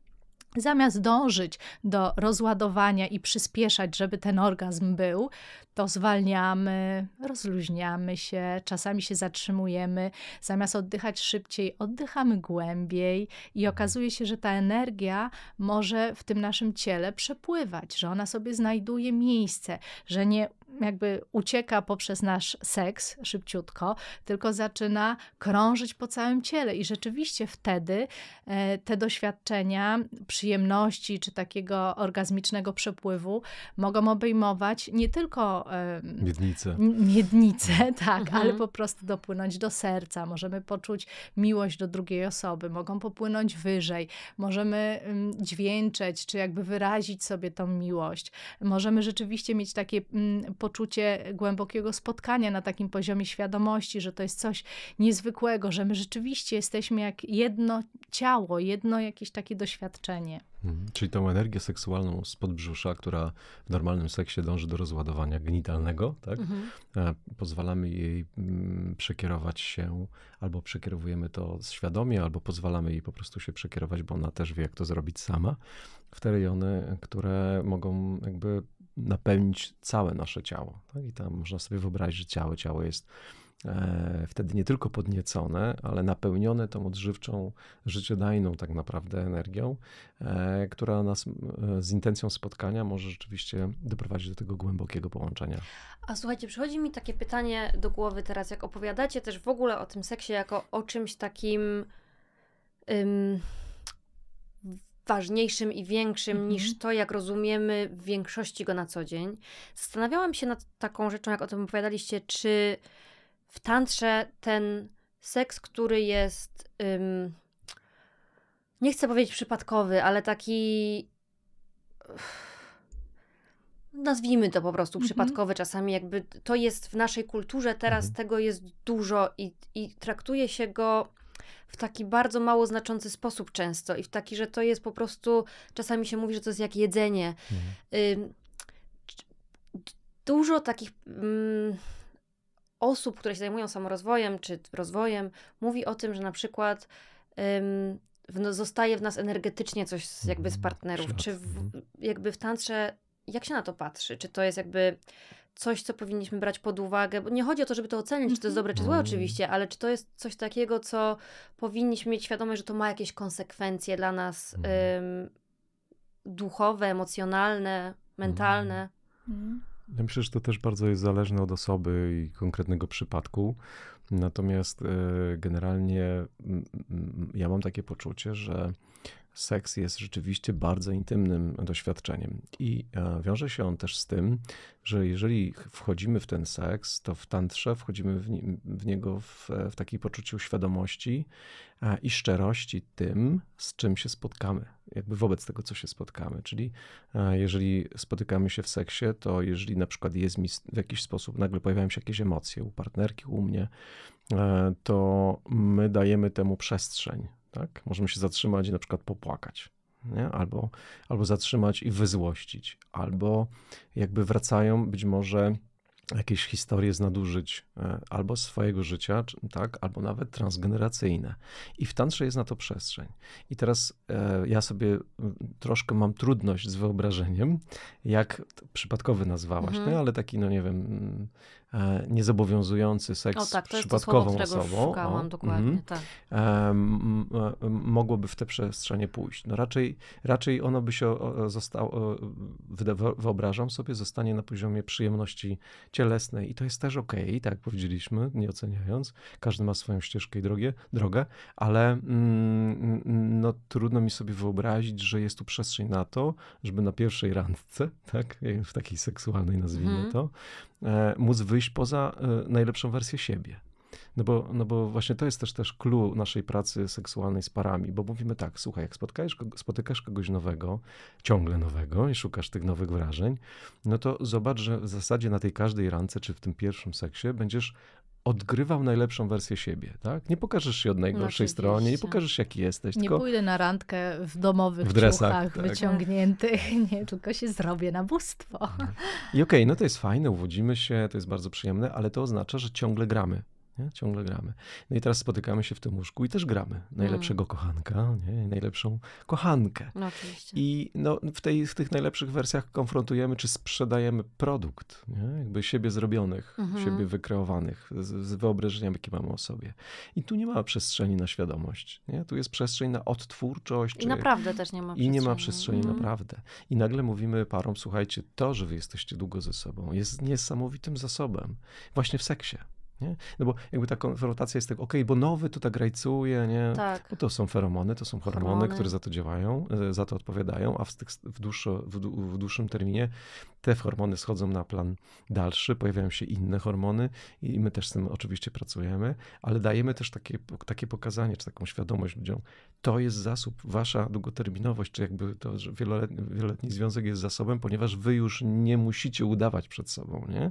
S3: Zamiast dążyć do rozładowania i przyspieszać, żeby ten orgazm był, to zwalniamy, rozluźniamy się, czasami się zatrzymujemy. Zamiast oddychać szybciej, oddychamy głębiej i mhm. okazuje się, że ta energia może w tym naszym ciele przepływać, że ona sobie znajduje miejsce, że nie jakby ucieka poprzez nasz seks szybciutko, tylko zaczyna krążyć po całym ciele. I rzeczywiście wtedy e, te doświadczenia przyjemności czy takiego orgazmicznego przepływu mogą obejmować nie tylko
S2: miednicę,
S3: miednicę tak, mhm. ale po prostu dopłynąć do serca. Możemy poczuć miłość do drugiej osoby, mogą popłynąć wyżej, możemy dźwięczeć, czy jakby wyrazić sobie tą miłość. Możemy rzeczywiście mieć takie poczucie głębokiego spotkania na takim poziomie świadomości, że to jest coś niezwykłego, że my rzeczywiście jesteśmy jak jedno ciało, jedno jakieś takie doświadczenie.
S2: Mhm. Czyli tą energię seksualną z podbrzusza, która w normalnym seksie dąży do rozładowania genitalnego, tak? Mhm. E, pozwalamy jej mm, przekierować się, albo przekierowujemy to świadomie, albo pozwalamy jej po prostu się przekierować, bo ona też wie, jak to zrobić sama, w te rejony, które mogą jakby napełnić całe nasze ciało. Tak? I tam można sobie wyobrazić, że ciało, ciało jest e, wtedy nie tylko podniecone, ale napełnione tą odżywczą, życiodajną tak naprawdę energią, e, która nas e, z intencją spotkania może rzeczywiście doprowadzić do tego głębokiego połączenia.
S1: A słuchajcie, przychodzi mi takie pytanie do głowy teraz, jak opowiadacie też w ogóle o tym seksie jako o czymś takim. Ym ważniejszym i większym mhm. niż to, jak rozumiemy w większości go na co dzień. Zastanawiałam się nad taką rzeczą, jak o tym opowiadaliście, czy w tantrze ten seks, który jest, ym, nie chcę powiedzieć przypadkowy, ale taki nazwijmy to po prostu mhm. przypadkowy mm -hmm. czasami, jakby to jest w naszej kulturze teraz mm -hmm. tego jest dużo i, i traktuje się go w taki bardzo mało znaczący sposób często i w taki, że to jest po prostu, czasami się mówi, że to jest jak jedzenie. Mhm. dużo takich mm, osób, które się zajmują samorozwojem czy rozwojem, mówi o tym, że na przykład ym, w, no, zostaje w nas energetycznie coś z, jakby z mhm. partnerów. Czy w, mhm. jakby w tantrze, jak się na to patrzy? Czy to jest jakby coś, co powinniśmy brać pod uwagę? Bo nie chodzi o to, żeby to ocenić, czy to jest mhm. dobre, czy złe, oczywiście, ale czy to jest coś takiego, co powinniśmy mieć świadomość, że to ma jakieś konsekwencje dla nas ym, mhm. duchowe, emocjonalne, mentalne? Mhm.
S2: Ja myślę, że to też bardzo jest zależne od osoby i konkretnego przypadku. Natomiast e, generalnie ja mam takie poczucie, że seks jest rzeczywiście bardzo intymnym doświadczeniem. I e, wiąże się on też z tym, że jeżeli wchodzimy w ten seks, to w tantrze wchodzimy w, w niego w, w takim poczuciu świadomości e, i szczerości tym, z czym się spotkamy, jakby wobec tego, co się spotkamy. Czyli e, jeżeli spotykamy się w seksie, to jeżeli na przykład jest mi w jakiś sposób, nagle pojawiają się jakieś emocje u partnerki, u mnie, to my dajemy temu przestrzeń tak? Możemy się zatrzymać i na przykład popłakać. Nie? Albo, albo zatrzymać i wyzłościć, albo jakby wracają być może jakieś historie z nadużyć e, albo swojego życia, tak, albo nawet transgeneracyjne. I w tantrze jest na to przestrzeń. I teraz e, ja sobie troszkę mam trudność z wyobrażeniem, jak przypadkowy nazwałaś, mm ale taki, no nie wiem, E, niezobowiązujący seks o, tak, to przypadkową jest to słowo, osobą. Szukałam, o, dokładnie, mm, tak. E, e, mogłoby w tę przestrzenie pójść. No raczej, raczej ono by się zostało, wyobrażam sobie, zostanie na poziomie przyjemności cielesnej i to jest też okej, okay, tak powiedzieliśmy, nie oceniając. Każdy ma swoją ścieżkę i drogę, drogę ale mm, mm, no, trudno mi sobie wyobrazić, że jest tu przestrzeń na to, żeby na pierwszej randce, tak, w takiej seksualnej nazwijmy mm. to, E, móc wyjść poza e, najlepszą wersję siebie. No bo, no bo właśnie to jest też też clue naszej pracy seksualnej z parami, bo mówimy tak, słuchaj, jak spotkasz, spotykasz kogoś nowego, ciągle nowego i szukasz tych nowych wrażeń, no to zobacz, że w zasadzie na tej każdej randce czy w tym pierwszym seksie będziesz odgrywał najlepszą wersję siebie, tak? Nie pokażesz się od no najgorszej no, strony, nie pokażesz jaki jesteś. Nie tylko...
S3: pójdę na randkę w domowych w dresach, tak. wyciągniętych, nie, tylko się zrobię na bóstwo.
S2: Mhm. I okej, okay, no to jest fajne, uwodzimy się, to jest bardzo przyjemne, ale to oznacza, że ciągle gramy. Nie? Ciągle gramy. No i teraz spotykamy się w tym łóżku i też gramy. Najlepszego mm. kochanka, nie? najlepszą kochankę. No, oczywiście. I no, w, tej, w tych najlepszych wersjach konfrontujemy, czy sprzedajemy produkt, nie? jakby siebie zrobionych, mm -hmm. siebie wykreowanych, z, z wyobrażeniami, jakie mamy o sobie. I tu nie ma przestrzeni na świadomość. Nie? Tu jest przestrzeń na odtwórczość. I naprawdę też nie ma przestrzeni. I nie ma przestrzeni mm. naprawdę. I nagle mówimy parom, słuchajcie, to, że wy jesteście długo ze sobą, jest niesamowitym zasobem. Właśnie w seksie. Nie? No bo jakby ta konfrontacja jest tak, okej, okay, bo nowy to tak rajcuje, nie? Tak. Bo no to są feromony, to są hormony, hormony, które za to działają, e, za to odpowiadają, a w, tych, w, dłuższo, w, w dłuższym terminie te hormony schodzą na plan dalszy, pojawiają się inne hormony i my też z tym oczywiście pracujemy, ale dajemy też takie, takie pokazanie, czy taką świadomość ludziom, to jest zasób, wasza długoterminowość, czy jakby to że wieloletni, wieloletni związek jest zasobem, ponieważ wy już nie musicie udawać przed sobą, nie?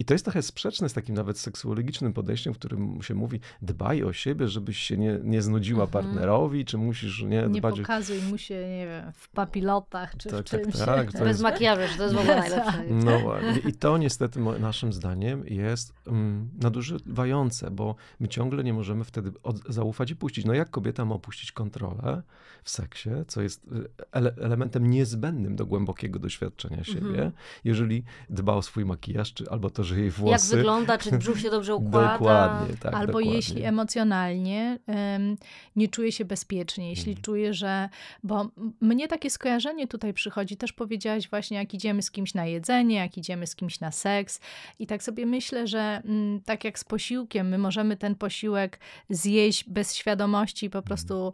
S2: I to jest trochę sprzeczne z takim nawet seksuologiem, strategicznym podejściem, w którym się mówi, dbaj o siebie, żebyś się nie, nie znudziła mhm. partnerowi, czy musisz nie, nie dbać. Nie
S3: pokazuj mu się, nie wiem, w papilotach, czy tak, w tak, czymś. Tak, tak, Bez jest... makijażu, to jest w
S1: ogóle najlepsze.
S2: No właśnie. I to niestety naszym zdaniem jest um, nadużywające, bo my ciągle nie możemy wtedy zaufać i puścić. No jak kobieta ma opuścić kontrolę w seksie, co jest y, ele elementem niezbędnym do głębokiego doświadczenia siebie, mhm. jeżeli dba o swój makijaż, czy albo to, że jej włosy... Jak wygląda, czy brzuch się dobrze dobrze układa. Dokładnie, tak, albo dokładnie. jeśli
S3: emocjonalnie um, nie czuję się bezpiecznie, jeśli mhm. czuję, że. Bo mnie takie skojarzenie tutaj przychodzi, też powiedziałaś właśnie, jak idziemy z kimś na jedzenie, jak idziemy z kimś na seks. I tak sobie myślę, że m, mm, tak jak z posiłkiem, my możemy ten posiłek zjeść bez świadomości, po mhm. prostu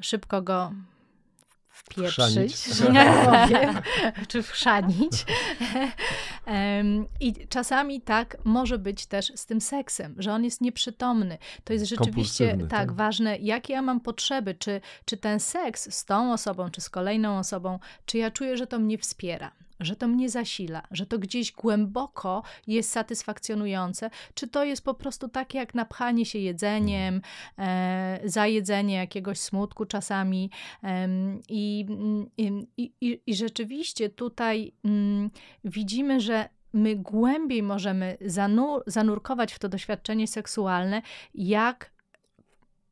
S3: szybko go wpieprzyć, że tak powiem, czy wchrzanić. I czasami tak może być też z tym seksem, że on jest nieprzytomny. To jest rzeczywiście tak, tak, ważne, jakie ja mam potrzeby, czy, czy ten seks z tą osobą, czy z kolejną osobą, czy ja czuję, że to mnie wspiera że to mnie zasila, że to gdzieś głęboko jest satysfakcjonujące, czy to jest po prostu takie jak napchanie się jedzeniem, e, zajedzenie jakiegoś smutku czasami. E, i, mm, i, i, I rzeczywiście tutaj mm, widzimy, że my głębiej możemy zanur zanurkować w to doświadczenie seksualne, jak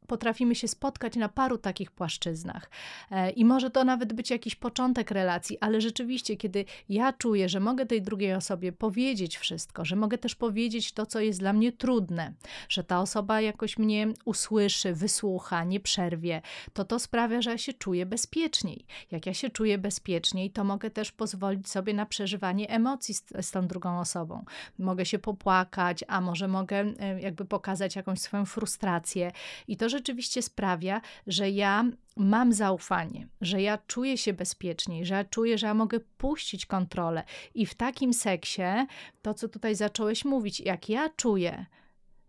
S3: potrafimy się spotkać na paru takich płaszczyznach. E, I może to nawet być jakiś początek relacji, ale rzeczywiście, kiedy ja czuję, że mogę tej drugiej osobie powiedzieć wszystko, że mogę też powiedzieć to, co jest dla mnie trudne, że ta osoba jakoś mnie usłyszy, wysłucha, nie przerwie, to to sprawia, że ja się czuję bezpieczniej. Jak ja się czuję bezpieczniej, to mogę też pozwolić sobie na przeżywanie emocji z, z tą drugą osobą. Mogę się popłakać, a może mogę e, jakby pokazać jakąś swoją frustrację. I to, że rzeczywiście sprawia, że ja mam zaufanie, że ja czuję się bezpieczniej, że ja czuję, że ja mogę puścić kontrolę. I w takim seksie, to co tutaj zacząłeś mówić, jak ja czuję,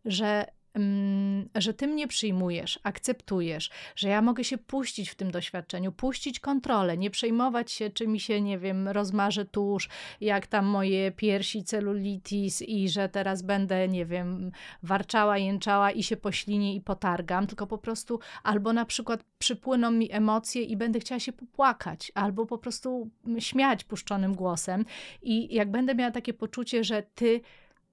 S3: że Mm, że ty mnie przyjmujesz, akceptujesz, że ja mogę się puścić w tym doświadczeniu, puścić kontrolę, nie przejmować się, czy mi się, nie wiem, rozmarzy tuż, jak tam moje piersi celulitis i że teraz będę, nie wiem, warczała, jęczała i się poślinię i potargam, tylko po prostu albo na przykład przypłyną mi emocje i będę chciała się popłakać, albo po prostu śmiać puszczonym głosem i jak będę miała takie poczucie, że ty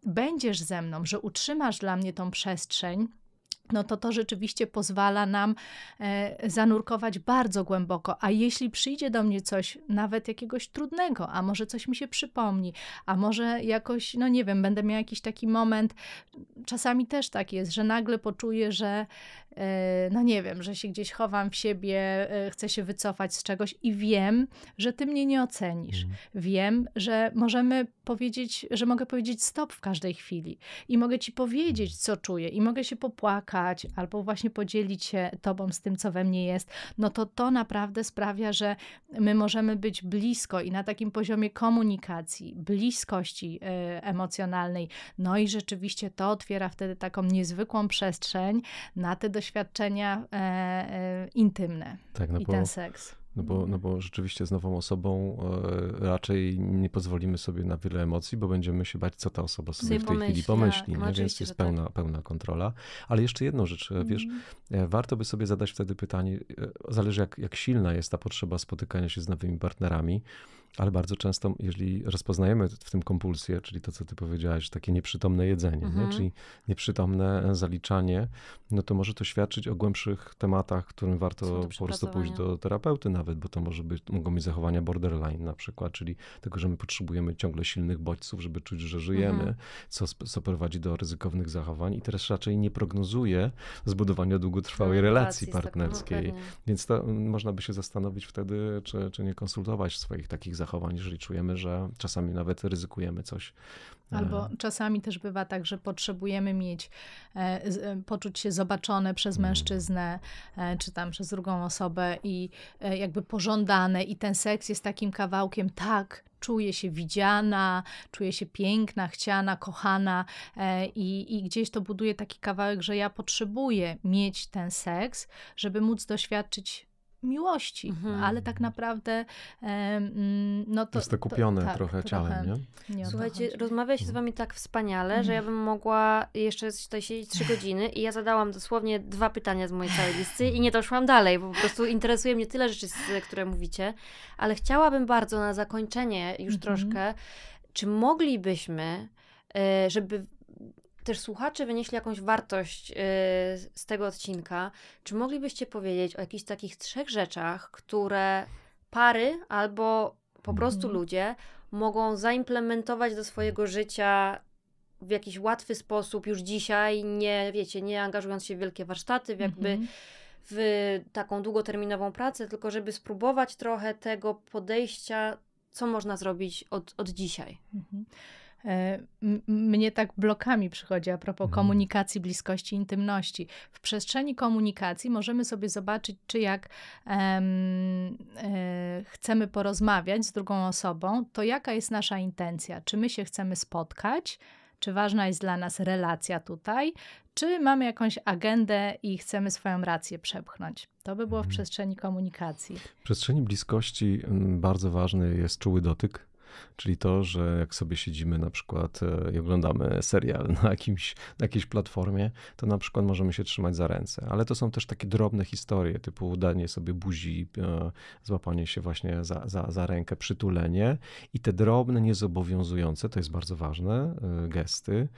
S3: będziesz ze mną, że utrzymasz dla mnie tą przestrzeń, no to to rzeczywiście pozwala nam e, zanurkować bardzo głęboko. A jeśli przyjdzie do mnie coś, nawet jakiegoś trudnego, a może coś mi się przypomni, a może jakoś, no nie wiem, będę miał jakiś taki moment, czasami też tak jest, że nagle poczuję, że e, no nie wiem, że się gdzieś chowam w siebie, e, chcę się wycofać z czegoś i wiem, że ty mnie nie ocenisz. Mhm. Wiem, że możemy powiedzieć, że mogę powiedzieć stop w każdej chwili i mogę ci powiedzieć, co czuję i mogę się popłakać albo właśnie podzielić się tobą z tym, co we mnie jest, no to to naprawdę sprawia, że my możemy być blisko i na takim poziomie komunikacji, bliskości y, emocjonalnej, no i rzeczywiście to otwiera wtedy taką niezwykłą przestrzeń na te doświadczenia e, e, intymne tak, no i ten seks.
S2: No bo, no bo rzeczywiście z nową osobą e, raczej nie pozwolimy sobie na wiele emocji, bo będziemy się bać, co ta osoba sobie, w tej pomyśli, chwili pomyśli. Tak, no więc jest tak. pełna, tak. pełna kontrola. Ale jeszcze jedną rzecz, mm. wiesz, mhm. e, warto by sobie zadać wtedy pytanie, zależy jak, jak silna jest ta potrzeba spotykania się z nowymi partnerami ale bardzo często, jeżeli rozpoznajemy w tym kompulsję, czyli to, co ty powiedziałaś, takie nieprzytomne jedzenie, mhm. nie? czyli nieprzytomne zaliczanie, no to może to świadczyć o głębszych tematach, którym warto po prostu pójść do terapeuty nawet, bo to może być, mogą być zachowania borderline na przykład, czyli tego, że my potrzebujemy ciągle silnych bodźców, żeby czuć, że żyjemy, mhm. co, co prowadzi do ryzykownych zachowań i teraz raczej nie prognozuje zbudowania długotrwałej no, relacji, no, partnerskiej. Więc to, mm, można by się zastanowić wtedy, czy, czy nie konsultować swoich takich zachowań zachowań, jeżeli czujemy, że czasami nawet ryzykujemy coś.
S3: E, Albo czasami też bywa tak, że potrzebujemy mieć, e, e, poczuć się zobaczone przez mm. mężczyznę, czy tam przez drugą osobę i jakby pożądane i ten seks jest takim kawałkiem, tak, czuje się widziana, czuje się piękna, chciana, kochana i, i gdzieś to buduje taki kawałek, że ja potrzebuję mieć ten seks, żeby móc doświadczyć
S1: miłości, mhm. ale tak naprawdę mm, no to... Jest to kupione to, tak, trochę, trochę ciałem, nie? nie Słuchajcie, rozmawia się z wami tak wspaniale, mhm. że ja mhm. bym mogła jeszcze tutaj siedzieć trzy godziny i ja zadałam dosłownie dwa pytania z mojej całej listy i nie doszłam dalej, bo po prostu interesuje mnie tyle rzeczy, które mówicie, ale chciałabym bardzo na zakończenie już mhm. troszkę, czy moglibyśmy, e, żeby też słuchacze wynieśli jakąś wartość y, z tego odcinka, czy moglibyście powiedzieć o jakichś takich trzech rzeczach, które pary albo po mhm. prostu ludzie mogą zaimplementować do swojego życia w jakiś łatwy sposób już dzisiaj, nie wiecie, nie angażując się w wielkie warsztaty, w jakby mhm. w taką długoterminową pracę, tylko żeby spróbować trochę tego podejścia, co można zrobić od, od dzisiaj.
S3: Mhm. E, mnie tak blokami przychodzi a propos mhm. komunikacji, bliskości, intymności. W przestrzeni komunikacji możemy sobie zobaczyć, czy jak e, chcemy porozmawiać z drugą osobą, to jaka jest nasza intencja, czy my się chcemy spotkać, czy ważna jest dla nas relacja tutaj, czy mamy jakąś agendę i chcemy swoją rację przepchnąć. To by było w mhm. przestrzeni komunikacji. W
S2: przestrzeni bliskości mm, bardzo ważny jest czuły dotyk czyli to, że jak sobie siedzimy na przykład e, i oglądamy serial na, jakimś, na jakiejś platformie, to na przykład możemy się trzymać za ręce. Ale to są też takie drobne historie, typu udanie sobie buzi, e, złapanie się właśnie za, za, za rękę, przytulenie i te drobne, niezobowiązujące, to jest bardzo ważne, e, gesty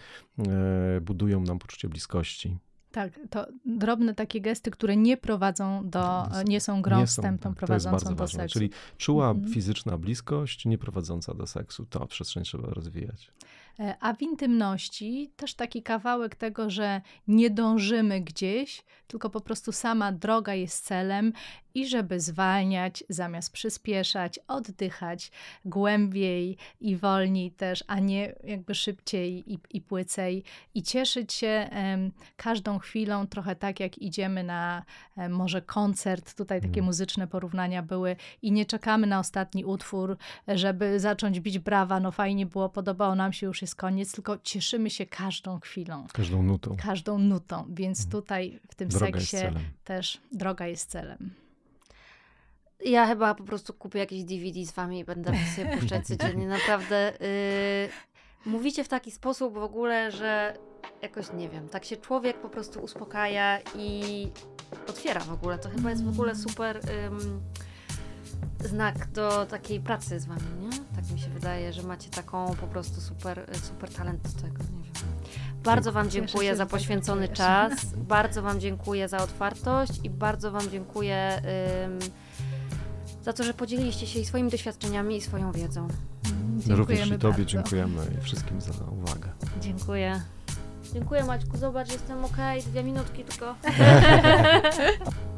S2: budują nam poczucie bliskości.
S3: Tak, to drobne takie gesty, które nie prowadzą do, nie są grą nie są, tak, prowadzącą do ważne. seksu. Czyli
S2: czuła mhm. fizyczna bliskość, nie prowadząca do seksu. To przestrzeń trzeba rozwijać.
S3: E, a w intymności też taki kawałek tego, że nie dążymy gdzieś, tylko po prostu sama droga jest celem i żeby zwalniać zamiast przyspieszać, oddychać głębiej i wolniej też, a nie jakby szybciej i, i płycej i cieszyć się um, każdą chwilą, trochę tak jak idziemy na um, może koncert, tutaj takie mm. muzyczne porównania były i nie czekamy na ostatni utwór, żeby zacząć bić brawa, no fajnie było, podobało nam się, już jest koniec, tylko cieszymy się każdą chwilą. Każdą nutą. Każdą nutą, więc mhm. tutaj w tym droga seksie też droga jest celem.
S1: Ja chyba po prostu kupię jakieś DVD z wami i będę sobie puszczać codziennie. Naprawdę yy, mówicie w taki sposób w ogóle, że jakoś nie wiem, tak się człowiek po prostu uspokaja i otwiera w ogóle. To chyba jest w ogóle super znak do takiej pracy z wami, nie? Tak mi się wydaje, że macie taką po prostu super, y, super talent do tego. Nie wiem. Bardzo Wam dziękuję za tak poświęcony czas, bardzo Wam dziękuję za otwartość i bardzo Wam dziękuję za to, że podzieliliście się i swoimi doświadczeniami i swoją wiedzą.
S2: Dziękujemy Również i Tobie bardzo. dziękujemy i wszystkim za uwagę.
S1: Dziękuję. Dziękuję Maćku, zobacz, jestem ok, dwie minutki tylko.